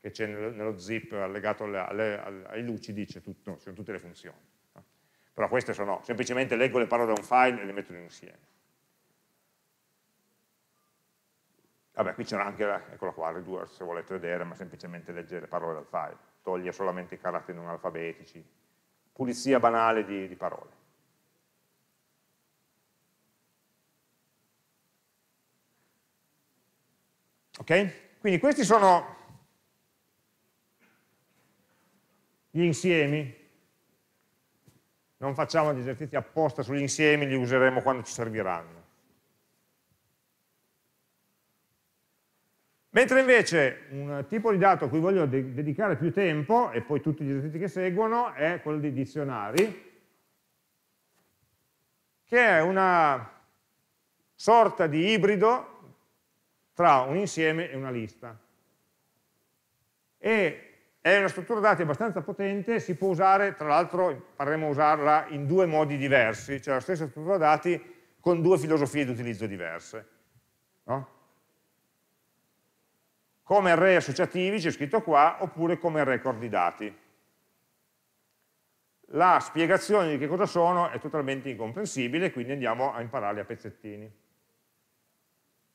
Speaker 1: che c'è nello zip allegato alle, alle, ai lucidi, tutto, sono tutte le funzioni. Però queste sono, semplicemente leggo le parole da un file e le metto insieme. Vabbè, qui c'è anche, la, eccola qua, Redword se volete vedere, ma semplicemente leggere le parole dal file, toglie solamente i caratteri non alfabetici, pulizia banale di, di parole. Ok? Quindi questi sono Gli insiemi, non facciamo gli esercizi apposta sugli insiemi, li useremo quando ci serviranno. Mentre invece un tipo di dato a cui voglio de dedicare più tempo, e poi tutti gli esercizi che seguono, è quello dei dizionari, che è una sorta di ibrido tra un insieme e una lista. E è una struttura dati abbastanza potente, si può usare, tra l'altro parleremo usarla in due modi diversi, cioè la stessa struttura dati con due filosofie di utilizzo diverse. No? Come array associativi, c'è scritto qua, oppure come record di dati. La spiegazione di che cosa sono è totalmente incomprensibile, quindi andiamo a impararli a pezzettini.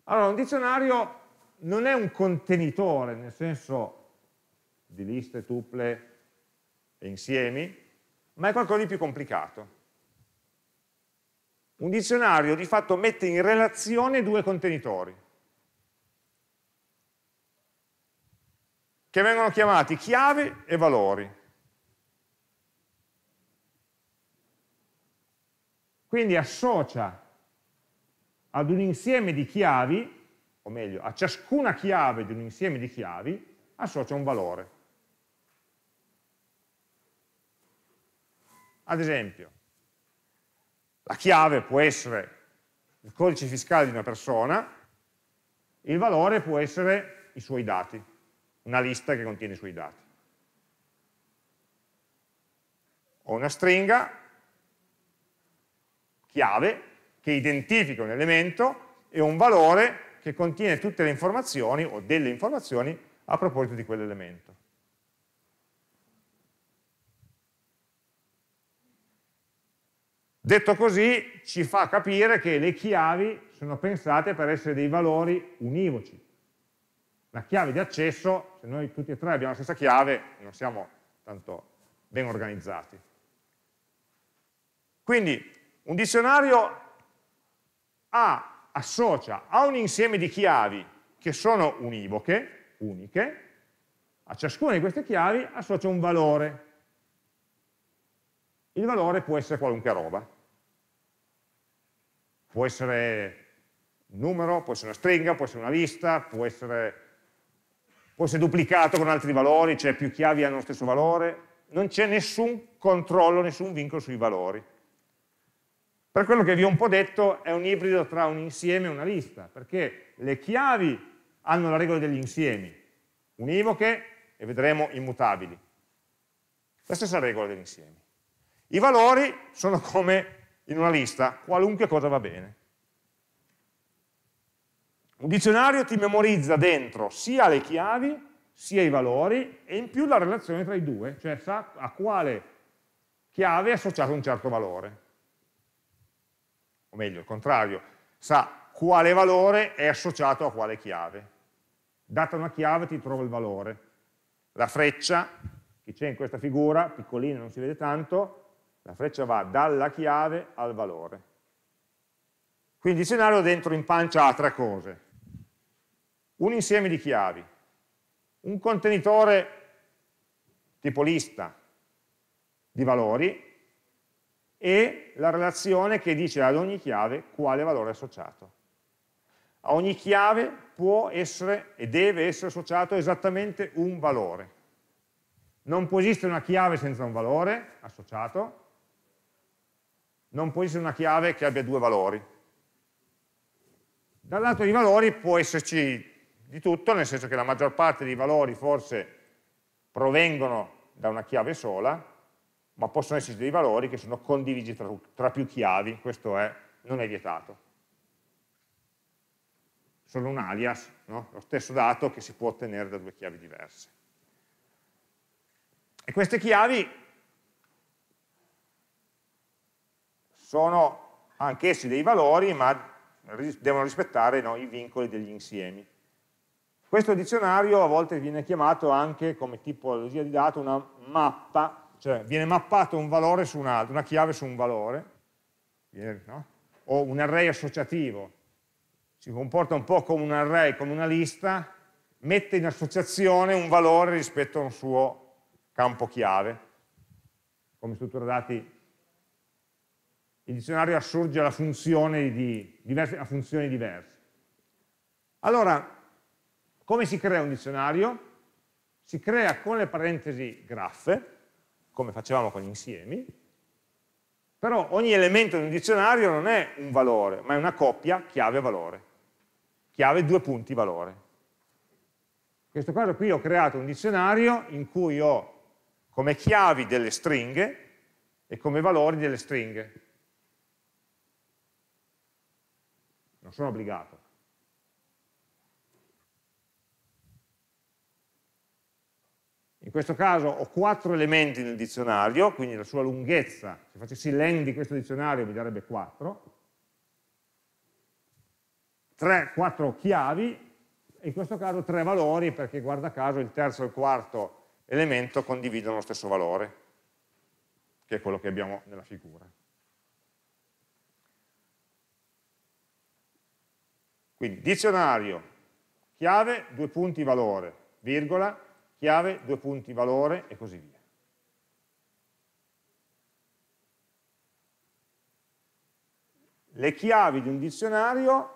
Speaker 1: Allora, un dizionario non è un contenitore, nel senso di liste, tuple e insiemi, ma è qualcosa di più complicato. Un dizionario di fatto mette in relazione due contenitori, che vengono chiamati chiave e valori. Quindi associa ad un insieme di chiavi, o meglio, a ciascuna chiave di un insieme di chiavi, associa un valore. Ad esempio, la chiave può essere il codice fiscale di una persona, il valore può essere i suoi dati, una lista che contiene i suoi dati. Ho una stringa chiave che identifica un elemento e un valore che contiene tutte le informazioni o delle informazioni a proposito di quell'elemento. Detto così ci fa capire che le chiavi sono pensate per essere dei valori univoci. La chiave di accesso, se noi tutti e tre abbiamo la stessa chiave, non siamo tanto ben organizzati. Quindi un dizionario a, associa a un insieme di chiavi che sono univoche, uniche, a ciascuna di queste chiavi associa un valore. Il valore può essere qualunque roba. Può essere un numero, può essere una stringa, può essere una lista, può essere, può essere duplicato con altri valori, cioè più chiavi hanno lo stesso valore. Non c'è nessun controllo, nessun vincolo sui valori. Per quello che vi ho un po' detto, è un ibrido tra un insieme e una lista, perché le chiavi hanno la regola degli insiemi, univoche e vedremo immutabili. La stessa regola degli insiemi. I valori sono come in una lista, qualunque cosa va bene. Un dizionario ti memorizza dentro sia le chiavi, sia i valori, e in più la relazione tra i due, cioè sa a quale chiave è associato un certo valore. O meglio, il contrario, sa quale valore è associato a quale chiave. Data una chiave ti trova il valore. La freccia che c'è in questa figura, piccolina, non si vede tanto, la freccia va dalla chiave al valore. Quindi il dizionario dentro in pancia ha tre cose. Un insieme di chiavi, un contenitore tipo lista di valori e la relazione che dice ad ogni chiave quale valore è associato. A ogni chiave può essere e deve essere associato esattamente un valore. Non può esistere una chiave senza un valore associato, non può essere una chiave che abbia due valori. Dal lato dei valori può esserci di tutto, nel senso che la maggior parte dei valori forse provengono da una chiave sola, ma possono esserci dei valori che sono condivisi tra, tra più chiavi, questo è, non è vietato. Sono un alias, no? lo stesso dato che si può ottenere da due chiavi diverse. E queste chiavi sono anch'essi dei valori ma devono rispettare no, i vincoli degli insiemi. Questo dizionario a volte viene chiamato anche come tipologia di dato una mappa, cioè viene mappato un valore su un altro, una chiave su un valore, eh, no? o un array associativo, si comporta un po' come un array, come una lista, mette in associazione un valore rispetto a un suo campo chiave, come struttura dati il dizionario assurge a funzione di, diverse, a funzioni diverse. Allora, come si crea un dizionario? Si crea con le parentesi graffe, come facevamo con gli insiemi, però ogni elemento di un dizionario non è un valore, ma è una coppia chiave-valore, chiave due punti valore. In questo caso qui ho creato un dizionario in cui ho come chiavi delle stringhe e come valori delle stringhe. non sono obbligato. In questo caso ho quattro elementi nel dizionario, quindi la sua lunghezza, se facessi l'end di questo dizionario mi darebbe 4, 3, 4 chiavi, e in questo caso tre valori perché guarda caso il terzo e il quarto elemento condividono lo stesso valore, che è quello che abbiamo nella figura. Quindi dizionario, chiave, due punti valore, virgola, chiave, due punti valore e così via. Le chiavi di un dizionario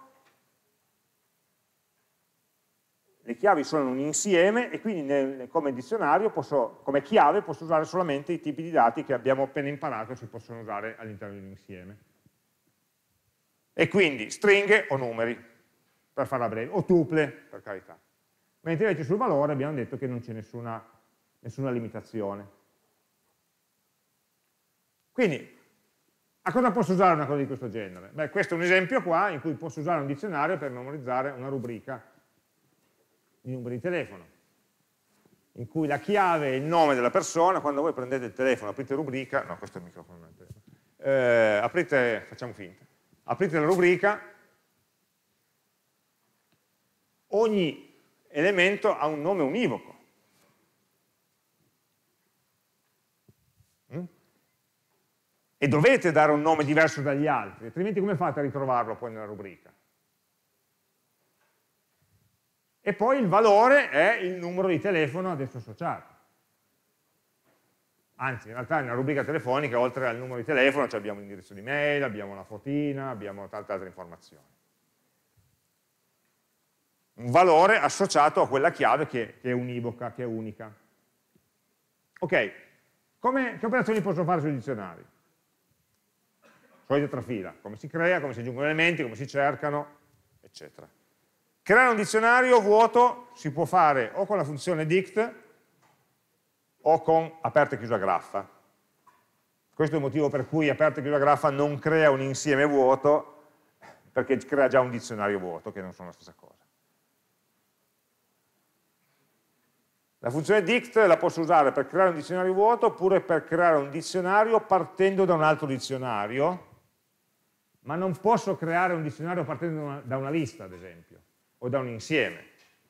Speaker 1: le chiavi sono un insieme e quindi nel, come dizionario, posso, come chiave, posso usare solamente i tipi di dati che abbiamo appena imparato e si possono usare all'interno di un insieme. E quindi stringhe o numeri per farla breve, o tuple, per carità. Mentre invece sul valore abbiamo detto che non c'è nessuna, nessuna limitazione. Quindi, a cosa posso usare una cosa di questo genere? Beh, questo è un esempio qua in cui posso usare un dizionario per memorizzare una rubrica di numeri di telefono, in cui la chiave è il nome della persona, quando voi prendete il telefono, aprite rubrica, no, questo è il microfono, eh, aprite, facciamo finta, aprite la rubrica, ogni elemento ha un nome univoco. Mm? E dovete dare un nome diverso dagli altri, altrimenti come fate a ritrovarlo poi nella rubrica? E poi il valore è il numero di telefono ad esso associato. Anzi, in realtà nella rubrica telefonica, oltre al numero di telefono, abbiamo l'indirizzo di mail, abbiamo la fotina, abbiamo tante altre informazioni un valore associato a quella chiave che, che è univoca, che è unica. Ok, come, che operazioni posso fare sui dizionari? Solita trafila, come si crea, come si aggiungono elementi, come si cercano, eccetera. Creare un dizionario vuoto si può fare o con la funzione dict o con aperta e chiusa graffa. Questo è il motivo per cui aperta e chiusa graffa non crea un insieme vuoto, perché crea già un dizionario vuoto, che non sono la stessa cosa. La funzione dict la posso usare per creare un dizionario vuoto oppure per creare un dizionario partendo da un altro dizionario, ma non posso creare un dizionario partendo da una, da una lista, ad esempio, o da un insieme,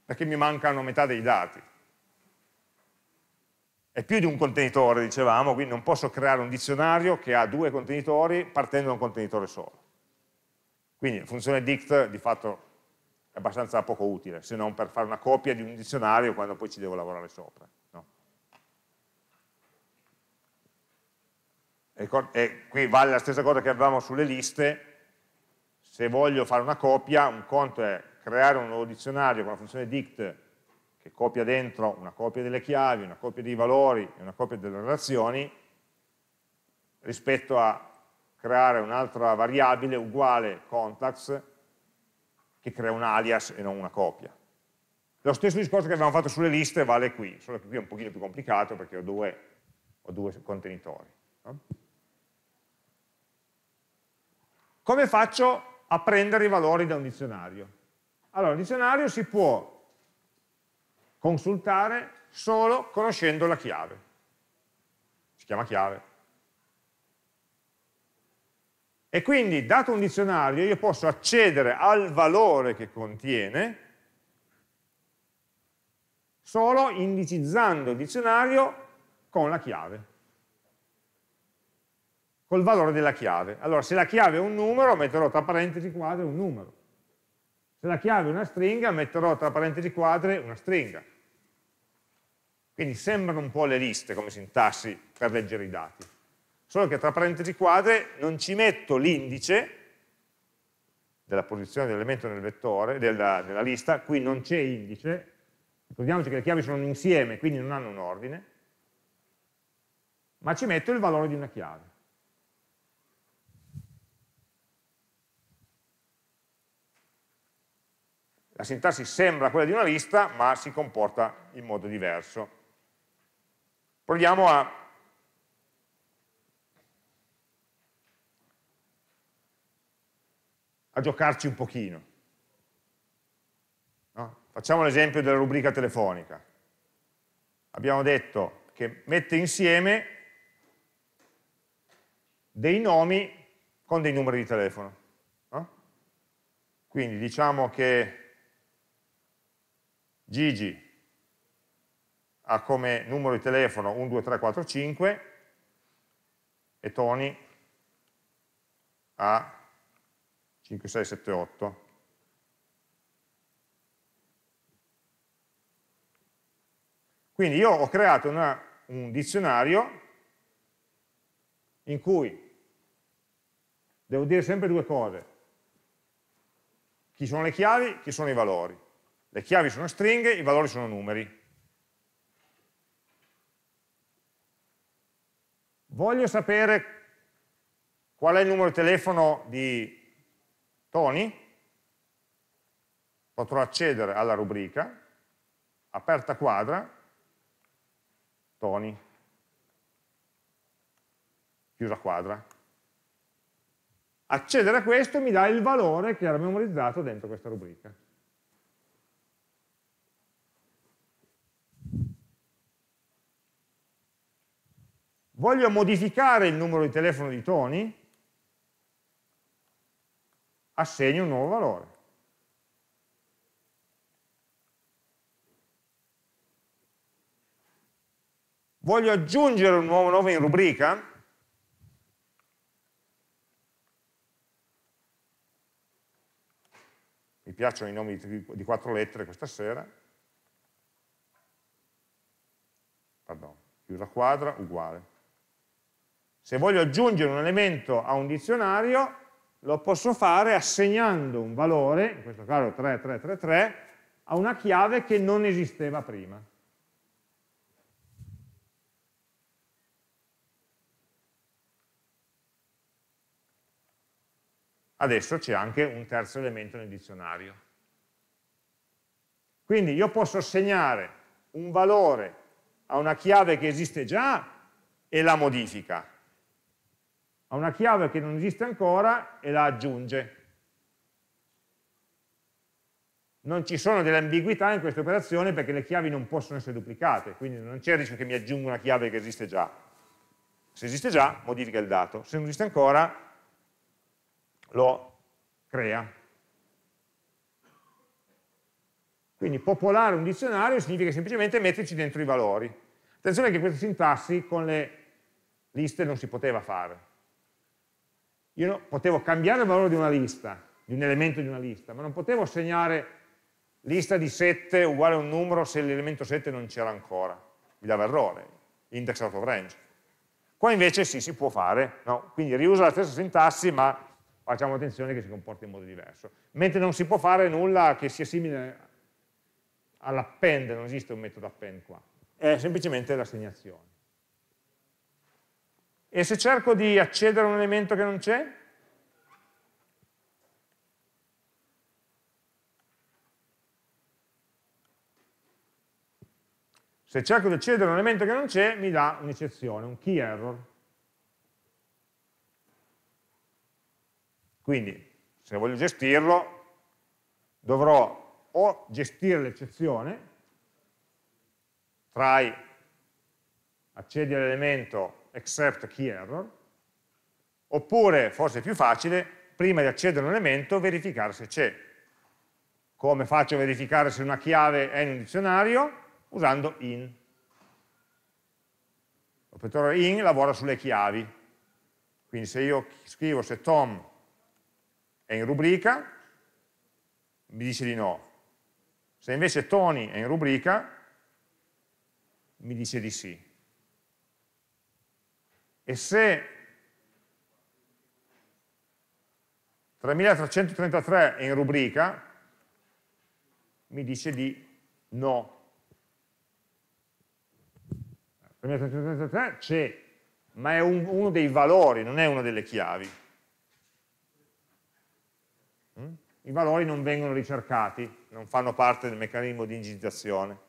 Speaker 1: perché mi mancano metà dei dati. È più di un contenitore, dicevamo, quindi non posso creare un dizionario che ha due contenitori partendo da un contenitore solo. Quindi la funzione dict di fatto è abbastanza poco utile, se non per fare una copia di un dizionario quando poi ci devo lavorare sopra. No? E qui vale la stessa cosa che avevamo sulle liste, se voglio fare una copia, un conto è creare un nuovo dizionario con la funzione dict che copia dentro una copia delle chiavi, una copia dei valori e una copia delle relazioni, rispetto a creare un'altra variabile uguale contacts che crea un alias e non una copia. Lo stesso discorso che avevamo fatto sulle liste vale qui, solo che qui è un pochino più complicato perché ho due, ho due contenitori. No? Come faccio a prendere i valori da un dizionario? Allora, il dizionario si può consultare solo conoscendo la chiave. Si chiama chiave. E quindi, dato un dizionario, io posso accedere al valore che contiene solo indicizzando il dizionario con la chiave, col valore della chiave. Allora, se la chiave è un numero, metterò tra parentesi quadre un numero. Se la chiave è una stringa, metterò tra parentesi quadre una stringa. Quindi sembrano un po' le liste come sintassi per leggere i dati solo che tra parentesi quadre non ci metto l'indice della posizione dell'elemento nel vettore, della, della lista, qui non c'è indice, ricordiamoci che le chiavi sono un insieme, quindi non hanno un ordine, ma ci metto il valore di una chiave. La sintassi sembra quella di una lista, ma si comporta in modo diverso. Proviamo a a giocarci un pochino. No? Facciamo l'esempio della rubrica telefonica. Abbiamo detto che mette insieme dei nomi con dei numeri di telefono. No? Quindi diciamo che Gigi ha come numero di telefono 12345 e Tony ha 5, 6, 7, 8. Quindi io ho creato una, un dizionario in cui devo dire sempre due cose. Chi sono le chiavi, chi sono i valori. Le chiavi sono stringhe, i valori sono numeri. Voglio sapere qual è il numero di telefono di Tony, potrò accedere alla rubrica, aperta quadra, Tony, chiusa quadra. Accedere a questo mi dà il valore che era memorizzato dentro questa rubrica. Voglio modificare il numero di telefono di Tony, assegni un nuovo valore. Voglio aggiungere un nuovo nome in rubrica? Mi piacciono i nomi di quattro lettere questa sera. Pardon, chiusa quadra, uguale. Se voglio aggiungere un elemento a un dizionario, lo posso fare assegnando un valore, in questo caso 3333, a una chiave che non esisteva prima. Adesso c'è anche un terzo elemento nel dizionario. Quindi io posso assegnare un valore a una chiave che esiste già e la modifica a una chiave che non esiste ancora e la aggiunge. Non ci sono delle ambiguità in queste operazioni perché le chiavi non possono essere duplicate, quindi non c'è il rischio che mi aggiunga una chiave che esiste già. Se esiste già, modifica il dato, se non esiste ancora, lo crea. Quindi popolare un dizionario significa semplicemente metterci dentro i valori. Attenzione che questa sintassi con le liste non si poteva fare. Io potevo cambiare il valore di una lista, di un elemento di una lista, ma non potevo assegnare lista di 7 uguale a un numero se l'elemento 7 non c'era ancora. Mi dava errore, index out of range. Qua invece sì, si può fare, no? quindi riusa la stessa sintassi ma facciamo attenzione che si comporti in modo diverso. Mentre non si può fare nulla che sia simile all'append, non esiste un metodo append qua, è semplicemente l'assegnazione. E se cerco di accedere a un elemento che non c'è? Se cerco di accedere a un elemento che non c'è, mi dà un'eccezione, un key error. Quindi, se voglio gestirlo, dovrò o gestire l'eccezione, try accedi all'elemento except key error, oppure, forse è più facile, prima di accedere a un elemento verificare se c'è. Come faccio a verificare se una chiave è in un dizionario? Usando in. L'operatore in lavora sulle chiavi, quindi se io scrivo se Tom è in rubrica, mi dice di no. Se invece Tony è in rubrica, mi dice di sì. E se 3333 è in rubrica, mi dice di no. 3333 c'è, ma è un, uno dei valori, non è una delle chiavi. Mm? I valori non vengono ricercati, non fanno parte del meccanismo di indicizzazione.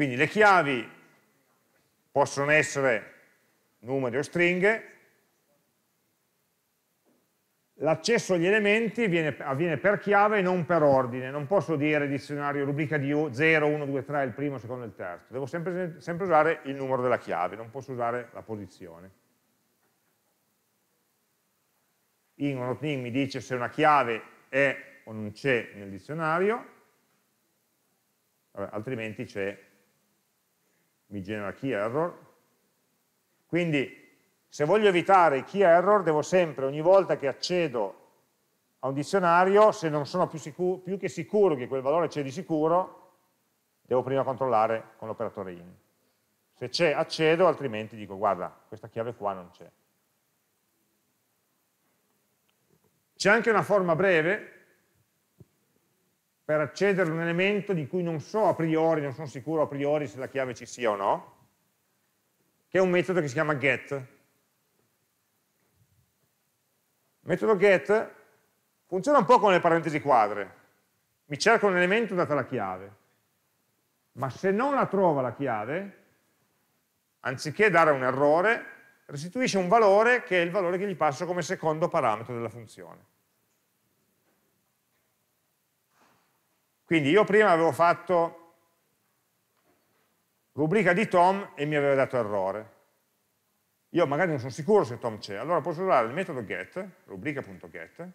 Speaker 1: Quindi le chiavi possono essere numeri o stringhe, l'accesso agli elementi avviene, avviene, per chiave e non per ordine, non posso dire dizionario rubrica di 0, 1, 2, 3, il primo, il secondo e il terzo, devo sempre, sempre usare il numero della chiave, non posso usare la posizione. In o not in mi dice se una chiave è o non c'è nel dizionario, Vabbè, altrimenti c'è mi genera key error. Quindi se voglio evitare i key error devo sempre, ogni volta che accedo a un dizionario, se non sono più, sicuro, più che sicuro che quel valore c'è di sicuro, devo prima controllare con l'operatore in. Se c'è accedo, altrimenti dico guarda, questa chiave qua non c'è. C'è anche una forma breve per accedere ad un elemento di cui non so a priori, non sono sicuro a priori se la chiave ci sia o no, che è un metodo che si chiama get. Il metodo get funziona un po' come le parentesi quadre. Mi cerco un elemento data la chiave, ma se non la trova la chiave, anziché dare un errore, restituisce un valore che è il valore che gli passo come secondo parametro della funzione. Quindi io prima avevo fatto rubrica di Tom e mi aveva dato errore. Io magari non sono sicuro se Tom c'è, allora posso usare il metodo get, rubrica.get,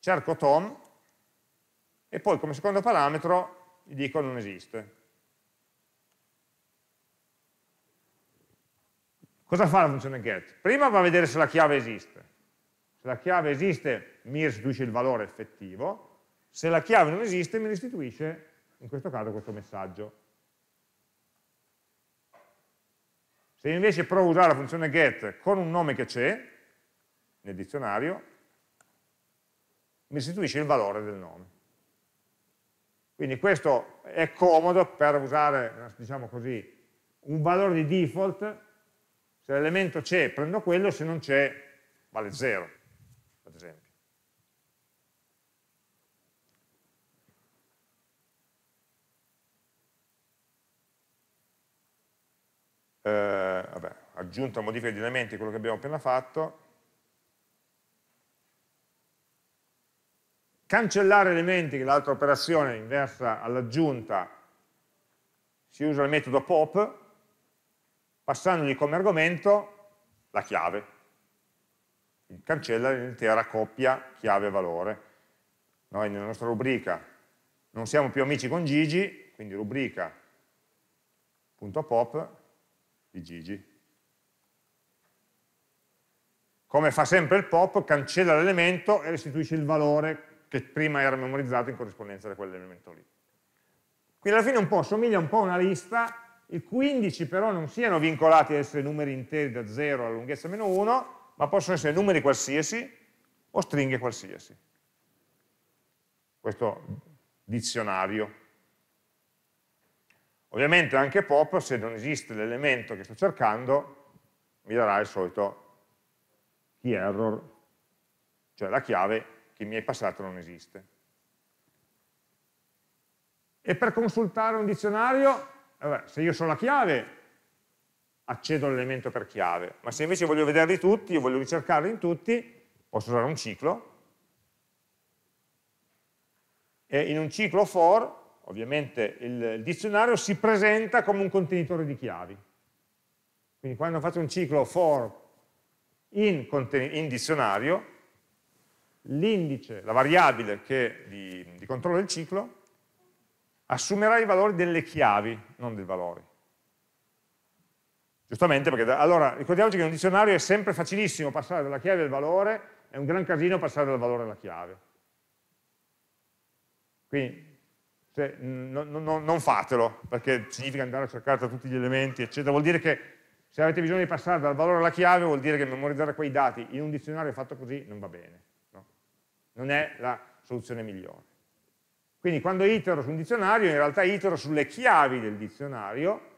Speaker 1: cerco Tom e poi come secondo parametro gli dico non esiste. Cosa fa la funzione get? Prima va a vedere se la chiave esiste. Se la chiave esiste, mi restituisce il valore effettivo. Se la chiave non esiste, mi restituisce, in questo caso, questo messaggio. Se invece provo a usare la funzione get con un nome che c'è, nel dizionario, mi restituisce il valore del nome. Quindi questo è comodo per usare, diciamo così, un valore di default, se l'elemento c'è prendo quello, se non c'è vale 0 ad esempio. Eh, vabbè, aggiunta modifica di elementi, quello che abbiamo appena fatto, cancellare elementi, che l'altra operazione inversa all'aggiunta, si usa il metodo pop, passandogli come argomento la chiave cancella l'intera coppia chiave-valore. Noi nella nostra rubrica non siamo più amici con Gigi, quindi rubrica.pop di Gigi. Come fa sempre il pop, cancella l'elemento e restituisce il valore che prima era memorizzato in corrispondenza da quell'elemento lì. Quindi alla fine un po' somiglia un po' a una lista, i 15 però non siano vincolati ad essere numeri interi da 0 alla lunghezza meno 1, ma possono essere numeri qualsiasi o stringhe qualsiasi. Questo dizionario. Ovviamente anche pop, se non esiste l'elemento che sto cercando, mi darà il solito key error, cioè la chiave che mi hai passato non esiste. E per consultare un dizionario, vabbè, se io so la chiave, accedo all'elemento per chiave, ma se invece voglio vederli tutti, io voglio ricercarli in tutti, posso usare un ciclo, e in un ciclo for, ovviamente il, dizionario si presenta come un contenitore di chiavi. Quindi quando faccio un ciclo for in, in dizionario, l'indice, la variabile che, di, di controllo del ciclo, assumerà i valori delle chiavi, non dei valori. Giustamente, perché da, allora ricordiamoci che in un dizionario è sempre facilissimo passare dalla chiave al valore, è un gran casino passare dal valore alla chiave. Quindi se, no, no, non fatelo, perché significa andare a cercare tra tutti gli elementi, eccetera. Vuol dire che se avete bisogno di passare dal valore alla chiave, vuol dire che memorizzare quei dati in un dizionario fatto così non va bene. No? Non è la soluzione migliore. Quindi quando itero su un dizionario, in realtà itero sulle chiavi del dizionario,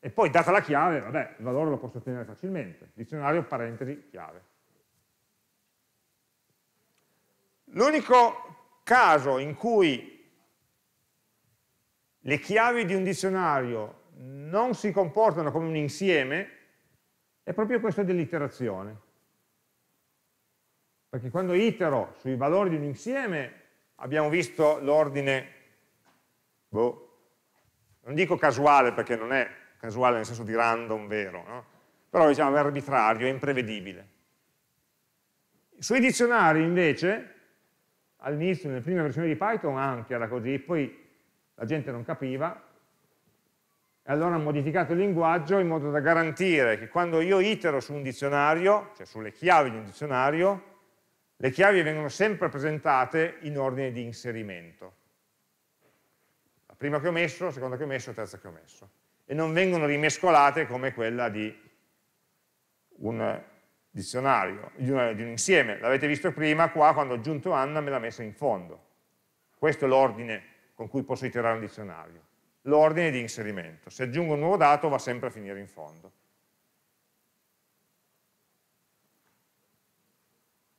Speaker 1: e poi data la chiave, vabbè, il valore lo posso ottenere facilmente. Dizionario, parentesi, chiave. L'unico caso in cui le chiavi di un dizionario non si comportano come un insieme è proprio questo dell'iterazione. Perché quando itero sui valori di un insieme abbiamo visto l'ordine, boh, non dico casuale perché non è casuale nel senso di random, vero, no? però diciamo è arbitrario, è imprevedibile. Sui dizionari invece, all'inizio, nelle prime versioni di Python anche era così, poi la gente non capiva, e allora hanno modificato il linguaggio in modo da garantire che quando io itero su un dizionario, cioè sulle chiavi di un dizionario, le chiavi vengono sempre presentate in ordine di inserimento. La prima che ho messo, la seconda che ho messo, la terza che ho messo e non vengono rimescolate come quella di un dizionario, di un, di un insieme. L'avete visto prima qua, quando ho aggiunto Anna me l'ha messa in fondo. Questo è l'ordine con cui posso iterare un dizionario, l'ordine di inserimento. Se aggiungo un nuovo dato va sempre a finire in fondo.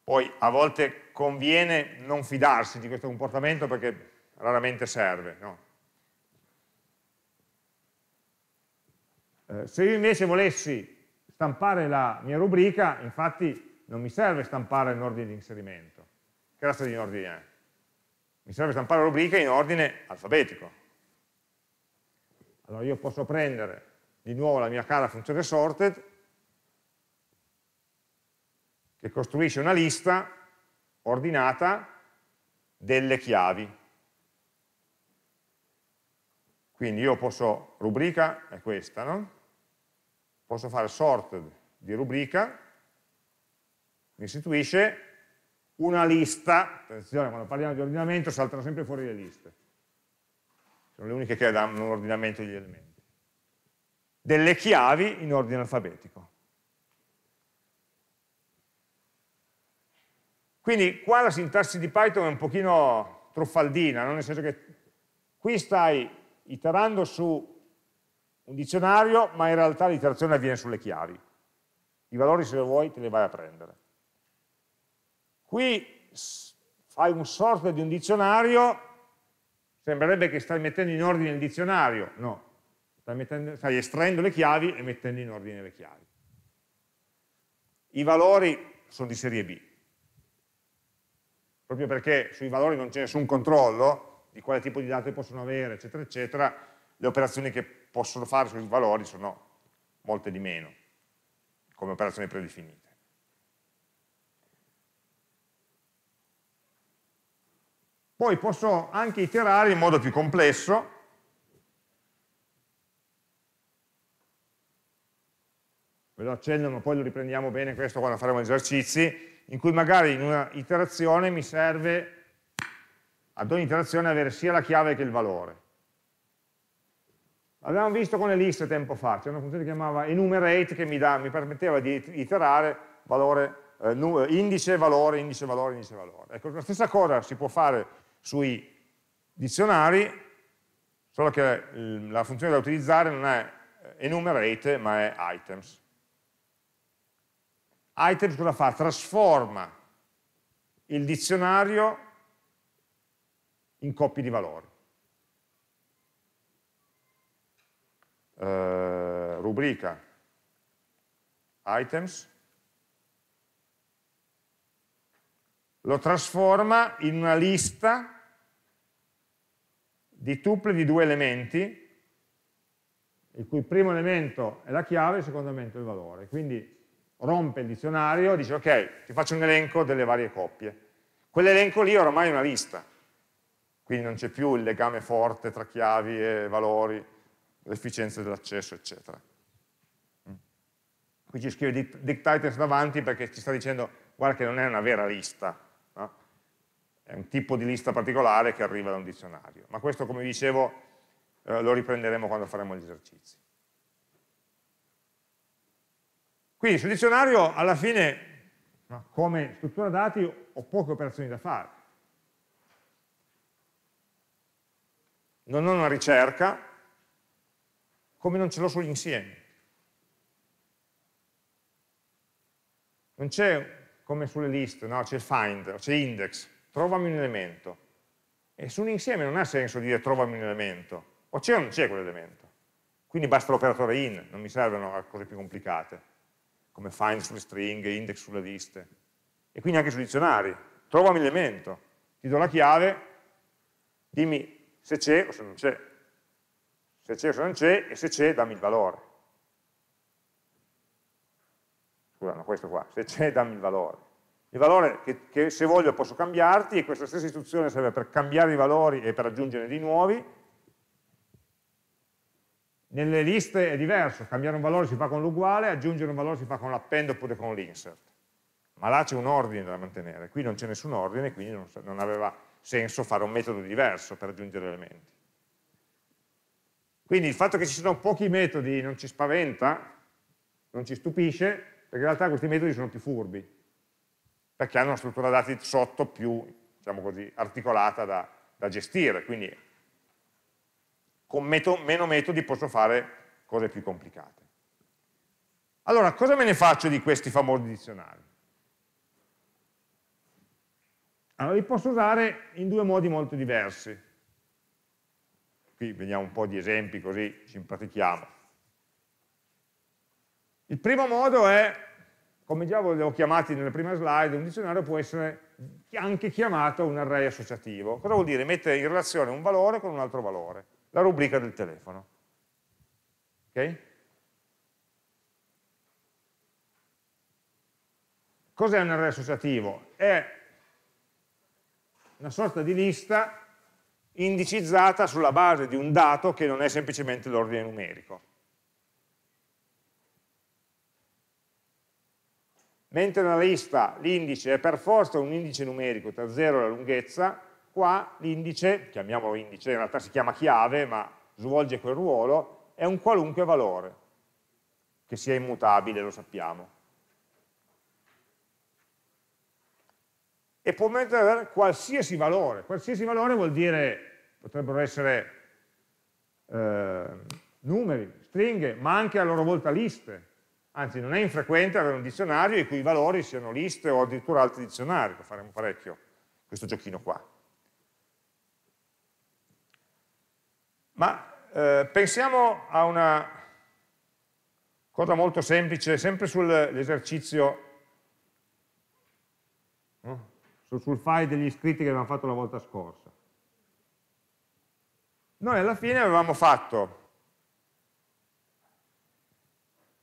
Speaker 1: Poi a volte conviene non fidarsi di questo comportamento perché raramente serve, no? Eh, se io invece volessi stampare la mia rubrica, infatti non mi serve stampare in ordine di inserimento, che razza di ordine è? Mi serve stampare la rubrica in ordine alfabetico. Allora io posso prendere di nuovo la mia cara funzione sorted, che costruisce una lista ordinata delle chiavi. Quindi io posso, rubrica è questa, no? posso fare sort di rubrica, mi istituisce una lista, attenzione quando parliamo di ordinamento saltano sempre fuori le liste, sono le uniche che danno un ordinamento degli elementi, delle chiavi in ordine alfabetico. Quindi qua la sintassi di Python è un pochino truffaldina, no? nel senso che qui stai iterando su un dizionario, ma in realtà l'iterazione avviene sulle chiavi. I valori se lo vuoi te li vai a prendere. Qui fai un sort di un dizionario, sembrerebbe che stai mettendo in ordine il dizionario, no, stai, mettendo, stai estraendo le chiavi e mettendo in ordine le chiavi. I valori sono di serie B, proprio perché sui valori non c'è nessun controllo di quale tipo di date possono avere, eccetera, eccetera, le operazioni che possono fare sui valori sono molte di meno, come operazioni predefinite. Poi posso anche iterare in modo più complesso, ve lo accenno ma poi lo riprendiamo bene questo quando faremo esercizi, in cui magari in una iterazione mi serve ad ogni iterazione avere sia la chiave che il valore. L'abbiamo visto con le liste tempo fa, c'è una funzione che chiamava enumerate che mi, da, mi permetteva di iterare valore, eh, indice, valore, indice, valore, indice, valore. Ecco, la stessa cosa si può fare sui dizionari, solo che mm, la funzione da utilizzare non è eh, enumerate ma è items. Items cosa fa? Trasforma il dizionario in coppie di valori. eh, rubrica items, lo trasforma in una lista di tuple di due elementi, il cui primo elemento è la chiave, e il secondo elemento è il valore. Quindi rompe il dizionario e dice ok, ti faccio un elenco delle varie coppie. Quell'elenco lì ormai è una lista, quindi non c'è più il legame forte tra chiavi e valori, l'efficienza dell'accesso, eccetera. Mm. Qui ci scrive dict items davanti perché ci sta dicendo guarda che non è una vera lista, no? è un tipo di lista particolare che arriva da un dizionario. Ma questo, come dicevo, eh, lo riprenderemo quando faremo gli esercizi. Quindi sul dizionario alla fine come struttura dati ho poche operazioni da fare. Non ho una ricerca, come non ce l'ho sugli insiemi. Non c'è come sulle liste, no? c'è find, c'è index, trovami un elemento. E su un insieme non ha senso dire trovami un elemento, o c'è o non c'è quell'elemento. Quindi basta l'operatore in, non mi servono cose più complicate, come find sulle stringhe, index sulle liste. E quindi anche sui dizionari, trovami l'elemento, ti do la chiave, dimmi se c'è o se non c'è se c'è o se non c'è, e se c'è dammi il valore. Scusa, questo qua, se c'è dammi il valore. Il valore che, che, se voglio posso cambiarti e questa stessa istruzione serve per cambiare i valori e per aggiungere di nuovi. Nelle liste è diverso, cambiare un valore si fa con l'uguale, aggiungere un valore si fa con l'append oppure con l'insert. Ma là c'è un ordine da mantenere, qui non c'è nessun ordine, quindi non, non aveva senso fare un metodo diverso per aggiungere elementi. Quindi il fatto che ci siano pochi metodi non ci spaventa, non ci stupisce, perché in realtà questi metodi sono più furbi, perché hanno una struttura dati sotto più, diciamo così, articolata da, da gestire, quindi con meto, meno metodi posso fare cose più complicate. Allora, cosa me ne faccio di questi famosi dizionari? Allora, li posso usare in due modi molto diversi qui vediamo un po' di esempi così ci impratichiamo. Il primo modo è, come già avevo chiamati nelle prime slide, un dizionario può essere anche chiamato un array associativo. Cosa vuol dire? Mettere in relazione un valore con un altro valore, la rubrica del telefono. Ok? Cos'è un array associativo? È una sorta di lista indicizzata sulla base di un dato che non è semplicemente l'ordine numerico. Mentre nella lista l'indice è per forza un indice numerico tra 0 e la lunghezza, qua l'indice, chiamiamolo indice, in realtà si chiama chiave, ma svolge quel ruolo, è un qualunque valore, che sia immutabile, lo sappiamo. E può mettere qualsiasi valore, qualsiasi valore vuol dire potrebbero essere eh, numeri, stringhe, ma anche a loro volta liste. Anzi, non è infrequente avere un dizionario i cui valori siano liste o addirittura altri dizionari, lo faremo parecchio, questo giochino qua. Ma eh, pensiamo a una cosa molto semplice, sempre sull'esercizio, no? sul file degli iscritti che abbiamo fatto la volta scorsa. Noi alla fine avevamo fatto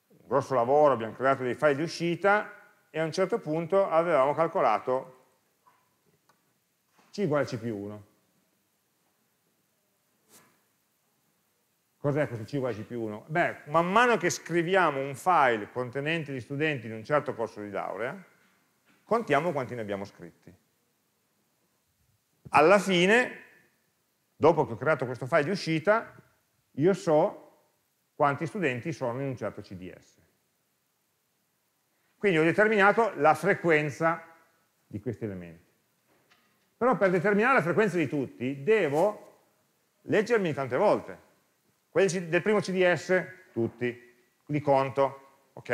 Speaker 1: un grosso lavoro, abbiamo creato dei file di uscita e a un certo punto avevamo calcolato C uguale C più 1. Cos'è questo C uguale C più 1? Beh, man mano che scriviamo un file contenente gli studenti di un certo corso di laurea, contiamo quanti ne abbiamo scritti. Alla fine Dopo che ho creato questo file di uscita, io so quanti studenti sono in un certo CDS. Quindi ho determinato la frequenza di questi elementi. Però per determinare la frequenza di tutti devo leggermi tante volte. Quelli del primo CDS, tutti, li conto, ok?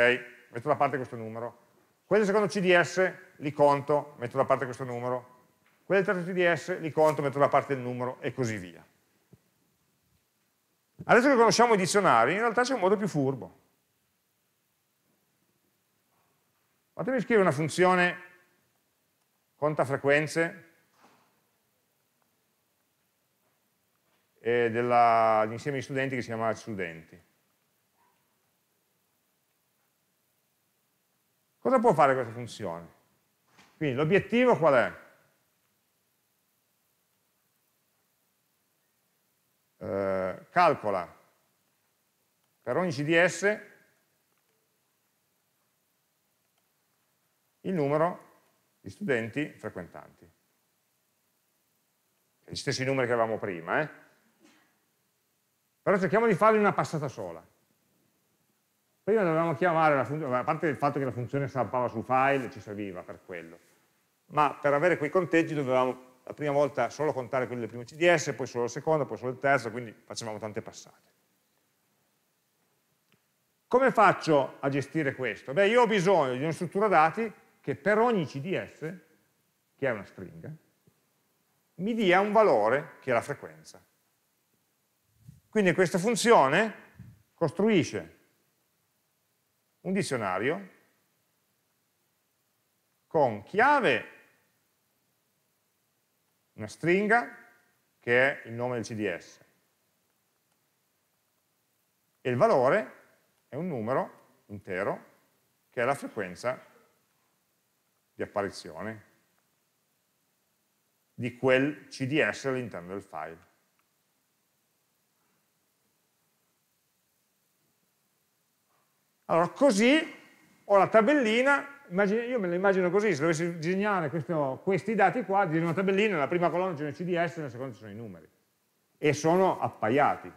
Speaker 1: Metto da parte questo numero. Quelli del secondo CDS, li conto, metto da parte questo numero quelli trattati di S li conto, metto da parte il numero e così via. Adesso che conosciamo i dizionari, in realtà c'è un modo più furbo. Fatemi scrivere una funzione conta frequenze dell'insieme di studenti che si chiama studenti. Cosa può fare questa funzione? Quindi l'obiettivo qual è? Eh, calcola per ogni CDS il numero di studenti frequentanti. Gli stessi numeri che avevamo prima, eh? Però cerchiamo di farlo in una passata sola. Prima dovevamo chiamare, la a parte il fatto che la funzione stampava su file, ci serviva per quello, ma per avere quei conteggi dovevamo la prima volta solo contare quelli del primo CDS, poi solo il secondo, poi solo il terzo, quindi facevamo tante passate. Come faccio a gestire questo? Beh, io ho bisogno di una struttura dati che per ogni CDS, che è una stringa, mi dia un valore che è la frequenza. Quindi questa funzione costruisce un dizionario con chiave una stringa che è il nome del CDS e il valore è un numero intero che è la frequenza di apparizione di quel CDS all'interno del file. Allora, così ho la tabellina immagino, io me lo immagino così, se dovessi disegnare questo, questi dati qua, disegno una tabellina, nella prima colonna c'è il CDS, nella seconda ci sono i numeri, e sono appaiati.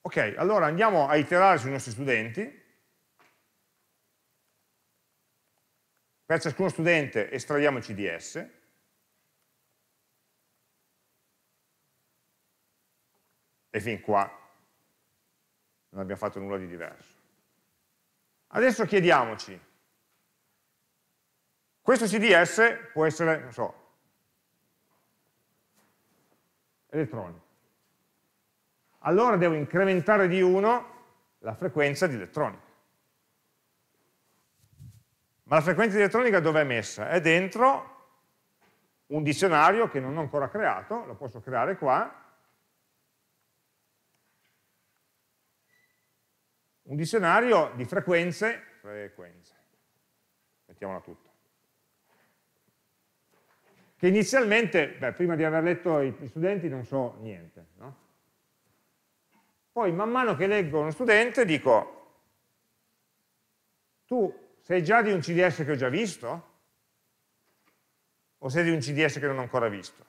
Speaker 1: Ok, allora andiamo a iterare sui nostri studenti, per ciascuno studente estraiamo il CDS, e fin qua non abbiamo fatto nulla di diverso. Adesso chiediamoci, questo CDS può essere, non so, elettronico. Allora devo incrementare di 1 la frequenza di elettronica. Ma la frequenza di elettronica dove è messa? È dentro un dizionario che non ho ancora creato, lo posso creare qua, un dizionario di frequenze, frequenze, mettiamola tutta, che inizialmente, beh, prima di aver letto i, i studenti non so niente, no? poi man mano che leggo uno studente dico, tu sei già di un CDS che ho già visto? O sei di un CDS che non ho ancora visto?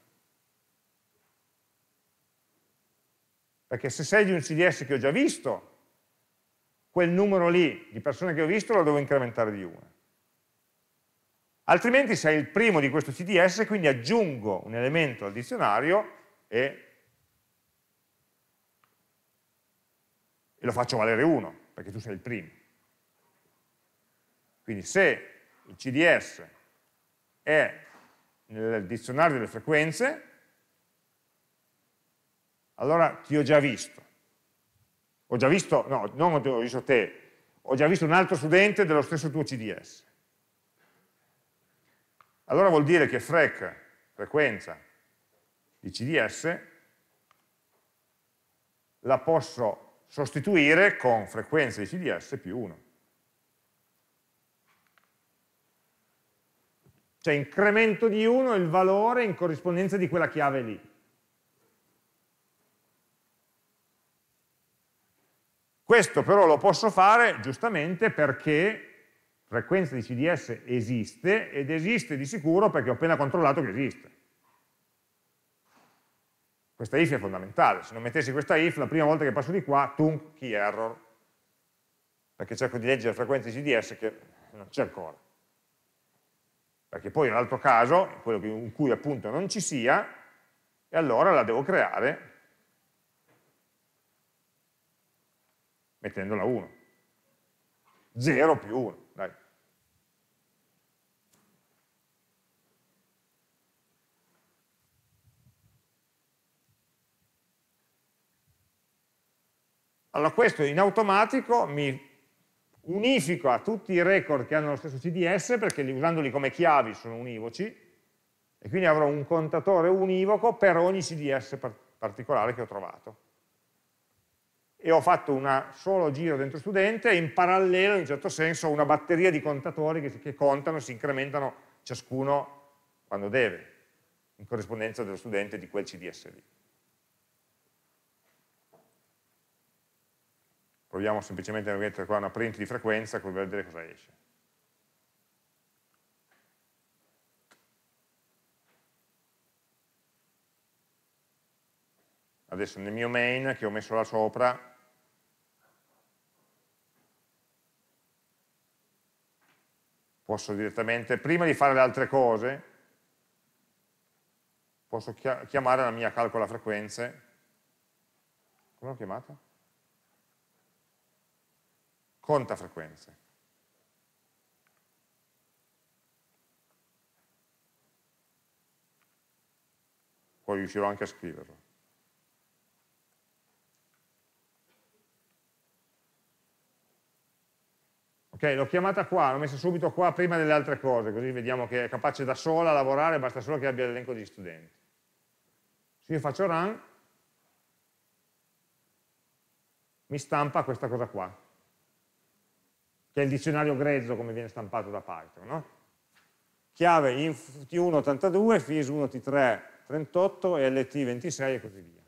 Speaker 1: Perché se sei di un CDS che ho già visto, quel numero lì di persone che ho visto lo devo incrementare di 1. Altrimenti sei il primo di questo CDS, quindi aggiungo un elemento al dizionario e, e lo faccio valere 1, perché tu sei il primo. Quindi se il CDS è nel dizionario delle frequenze, allora ti ho già visto. Ho già visto, no, non ho visto te, ho già visto un altro studente dello stesso tuo CDS. Allora vuol dire che frec, frequenza di CDS, la posso sostituire con frequenza di CDS più 1. Cioè incremento di 1 il valore in corrispondenza di quella chiave lì. Questo però lo posso fare giustamente perché frequenza di CDS esiste ed esiste di sicuro perché ho appena controllato che esiste. Questa if è fondamentale, se non mettessi questa if la prima volta che passo di qua, tunk, key error, perché cerco di leggere frequenza di CDS che non c'è ancora. Perché poi in un altro caso, quello in cui appunto non ci sia, e allora la devo creare mettendola 1. 0 più 1, dai. Allora questo in automatico mi unifico a tutti i record che hanno lo stesso CDS perché usandoli come chiavi sono univoci e quindi avrò un contatore univoco per ogni CDS particolare che ho trovato e ho fatto un solo giro dentro studente e in parallelo, in un certo senso, ho una batteria di contatori che, che contano e si incrementano ciascuno quando deve, in corrispondenza dello studente di quel CDS lì. Proviamo semplicemente a mettere qua una print di frequenza per vedere cosa esce. adesso nel mio main che ho messo là sopra posso direttamente, prima di fare le altre cose posso chiamare la mia calcola frequenze come l'ho chiamata? conta frequenze poi riuscirò anche a scriverlo Ok, l'ho chiamata qua, l'ho messa subito qua prima delle altre cose, così vediamo che è capace da sola a lavorare, basta solo che abbia l'elenco di studenti. Se io faccio run, mi stampa questa cosa qua, che è il dizionario grezzo come viene stampato da Python. No? Chiave inf t1 82, fis1 t3 38 e lt26 e così via.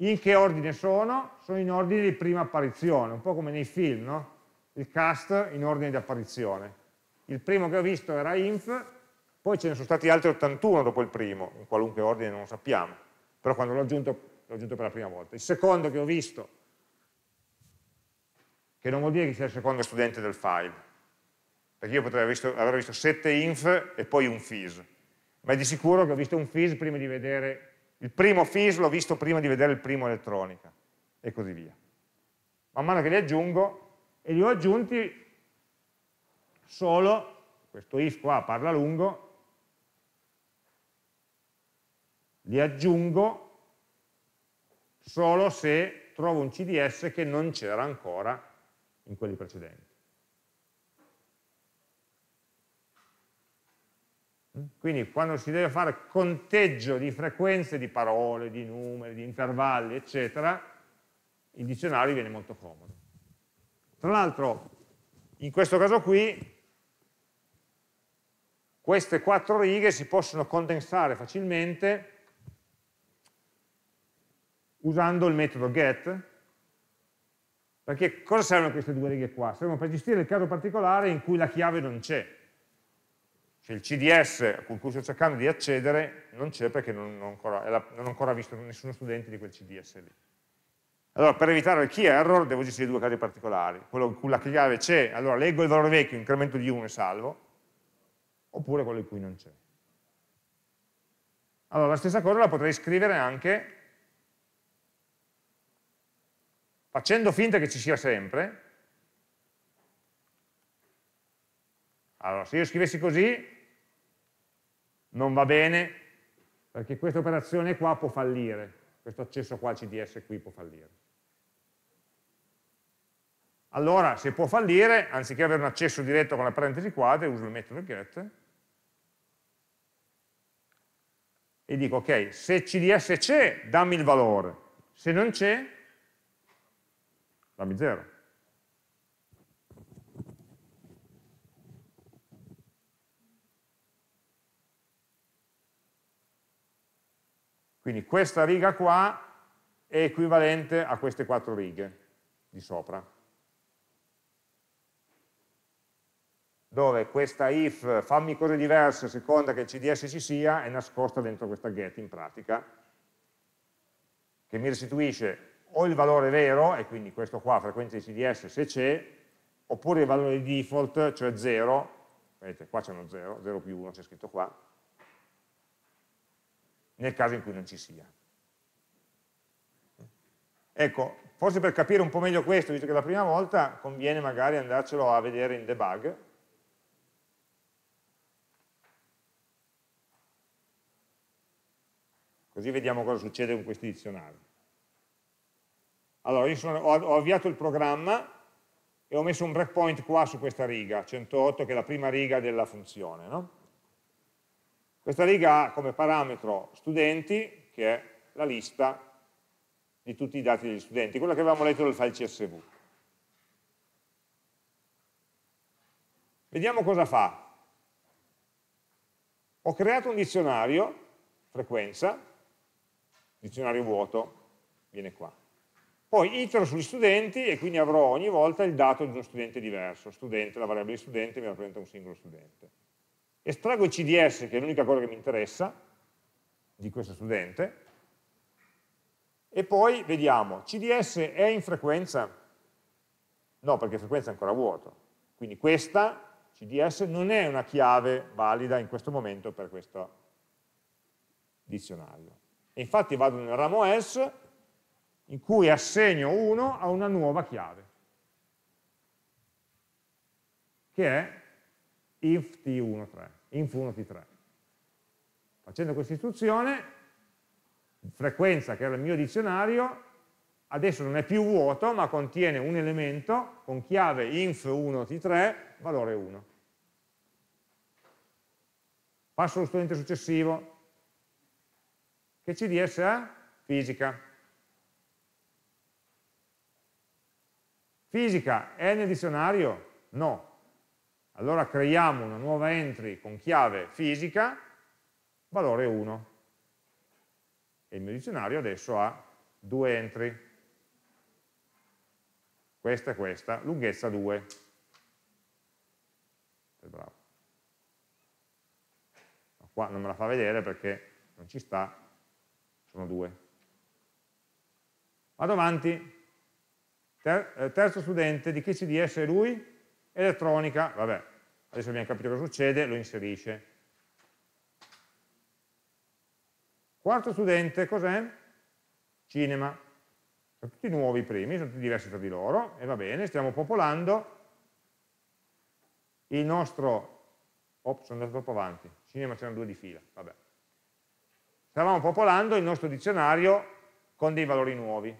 Speaker 1: In che ordine sono? Sono in ordine di prima apparizione, un po' come nei film, no? Il cast in ordine di apparizione. Il primo che ho visto era inf, poi ce ne sono stati altri 81 dopo il primo, in qualunque ordine non lo sappiamo, però quando l'ho aggiunto l'ho aggiunto per la prima volta. Il secondo che ho visto, che non vuol dire che sia il secondo studente del file, perché io potrei aver visto, aver visto 7 inf e poi un fis, ma è di sicuro che ho visto un fis prima di vedere il primo FIS l'ho visto prima di vedere il primo elettronica e così via. Man mano che li aggiungo e li ho aggiunti solo, questo if qua parla lungo, li aggiungo solo se trovo un CDS che non c'era ancora in quelli precedenti. Quindi quando si deve fare conteggio di frequenze di parole, di numeri, di intervalli, eccetera, il dizionario viene molto comodo. Tra l'altro, in questo caso qui, queste quattro righe si possono condensare facilmente usando il metodo get, perché cosa servono queste due righe qua? Servono per gestire il caso particolare in cui la chiave non c'è cioè il CDS con cui sto cercando di accedere non c'è perché non, non, ancora, non ho ancora visto nessuno studente di quel CDS lì. Allora, per evitare il key error devo gestire due casi particolari. Quello in cui la chiave c'è, allora leggo il valore vecchio, incremento di 1 e salvo, oppure quello in cui non c'è. Allora, la stessa cosa la potrei scrivere anche facendo finta che ci sia sempre. Allora, se io scrivessi così, non va bene perché questa operazione qua può fallire, questo accesso qua al CDS qui può fallire. Allora, se può fallire, anziché avere un accesso diretto con la parentesi quadra, uso il metodo get e dico, ok, se CDS c'è, dammi il valore, se non c'è, dammi 0. Quindi questa riga qua è equivalente a queste quattro righe di sopra. Dove questa if fammi cose diverse a seconda che il CDS ci sia è nascosta dentro questa get in pratica che mi restituisce o il valore vero, e quindi questo qua, frequenza di CDS se c'è, oppure il valore di default, cioè 0, vedete qua c'è uno 0, 0 più 1 c'è scritto qua, nel caso in cui non ci sia. Ecco, forse per capire un po' meglio questo, visto che è la prima volta, conviene magari andarcelo a vedere in debug, così vediamo cosa succede con questi dizionari. Allora, io sono, ho, ho, avviato il programma e ho messo un breakpoint qua su questa riga, 108 che è la prima riga della funzione, no? Questa riga ha come parametro studenti, che è la lista di tutti i dati degli studenti, quella che avevamo letto nel file CSV. Vediamo cosa fa. Ho creato un dizionario, frequenza, dizionario vuoto, viene qua. Poi itero sugli studenti e quindi avrò ogni volta il dato di uno studente diverso. Studente, la variabile studente mi rappresenta un singolo studente estraggo il CDS, che è l'unica cosa che mi interessa, di questo studente, e poi vediamo, CDS è in frequenza? No, perché frequenza è ancora vuoto. Quindi questa, CDS, non è una chiave valida in questo momento per questo dizionario. E infatti vado nel ramo S, in cui assegno 1 a una nuova chiave, che è ift 13 info 1 T3. Facendo questa istruzione, frequenza che era il mio dizionario, adesso non è più vuoto ma contiene un elemento con chiave inf 1 T3, valore 1. Passo allo studente successivo, che CDS è? Fisica. Fisica è nel dizionario? No. Allora creiamo una nuova entry con chiave fisica, valore 1. E il mio dizionario adesso ha due entry. Questa e questa, lunghezza 2. Bravo. Ma qua non me la fa vedere perché non ci sta, sono due. Vado avanti. Ter eh, terzo studente, di che CDS è lui? elettronica, vabbè, adesso abbiamo capito cosa succede, lo inserisce. Quarto studente, cos'è? Cinema. Sono tutti nuovi i primi, sono tutti diversi tra di loro, e va bene, stiamo popolando il nostro... Ops, sono andato troppo avanti, cinema c'erano due di fila, vabbè. Stavamo popolando il nostro dizionario con dei valori nuovi.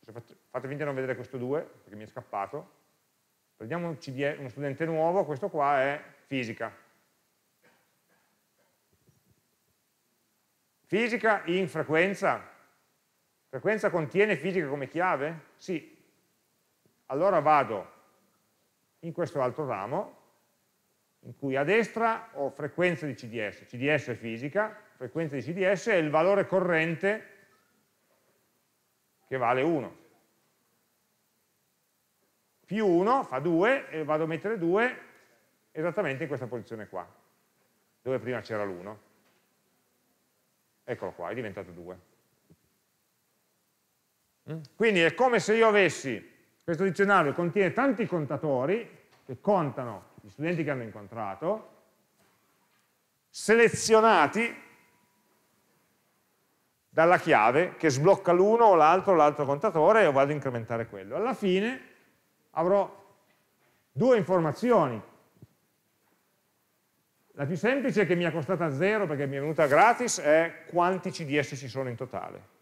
Speaker 1: Fate finta di non vedere questo 2, perché mi è scappato, Prendiamo un CDL, uno studente nuovo, questo qua è fisica. Fisica in frequenza? Frequenza contiene fisica come chiave? Sì. Allora vado in questo altro ramo, in cui a destra ho frequenza di CDS, CDS è fisica, frequenza di CDS è il valore corrente che vale 1 più 1 fa 2 e vado a mettere 2 esattamente in questa posizione qua, dove prima c'era l'1. Eccolo qua, è diventato 2. Mm? Quindi è come se io avessi, questo dizionario contiene tanti contatori che contano gli studenti che hanno incontrato, selezionati dalla chiave che sblocca l'uno o l'altro o l'altro contatore e vado ad incrementare quello. Alla fine avrò due informazioni. La più semplice che mi è costata zero perché mi è venuta gratis è quanti CDS ci sono in totale.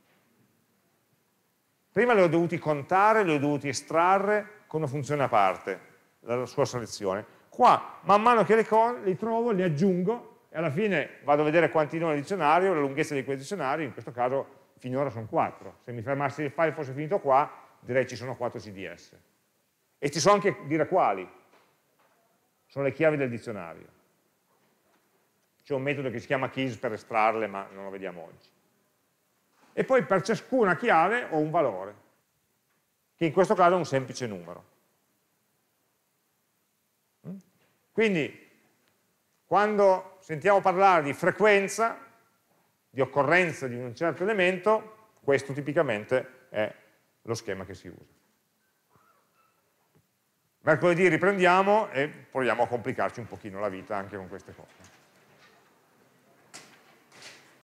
Speaker 1: Prima li ho dovuti contare, li ho dovuti estrarre con una funzione a parte, la sua selezione. Qua, man mano che li, li trovo, li aggiungo e alla fine vado a vedere quanti sono ho nel dizionario, la lunghezza di quei dizionari, in questo caso finora sono 4. Se mi fermassi il file fosse finito qua, direi ci sono 4 CDS. E ci so anche dire quali. Sono le chiavi del dizionario. C'è un metodo che si chiama keys per estrarle, ma non lo vediamo oggi. E poi per ciascuna chiave ho un valore, che in questo caso è un semplice numero. Mm? Quindi, quando sentiamo parlare di frequenza, di occorrenza di un certo elemento, questo tipicamente è lo schema che si usa. Mercoledì riprendiamo e proviamo a complicarci un pochino la vita anche con queste cose.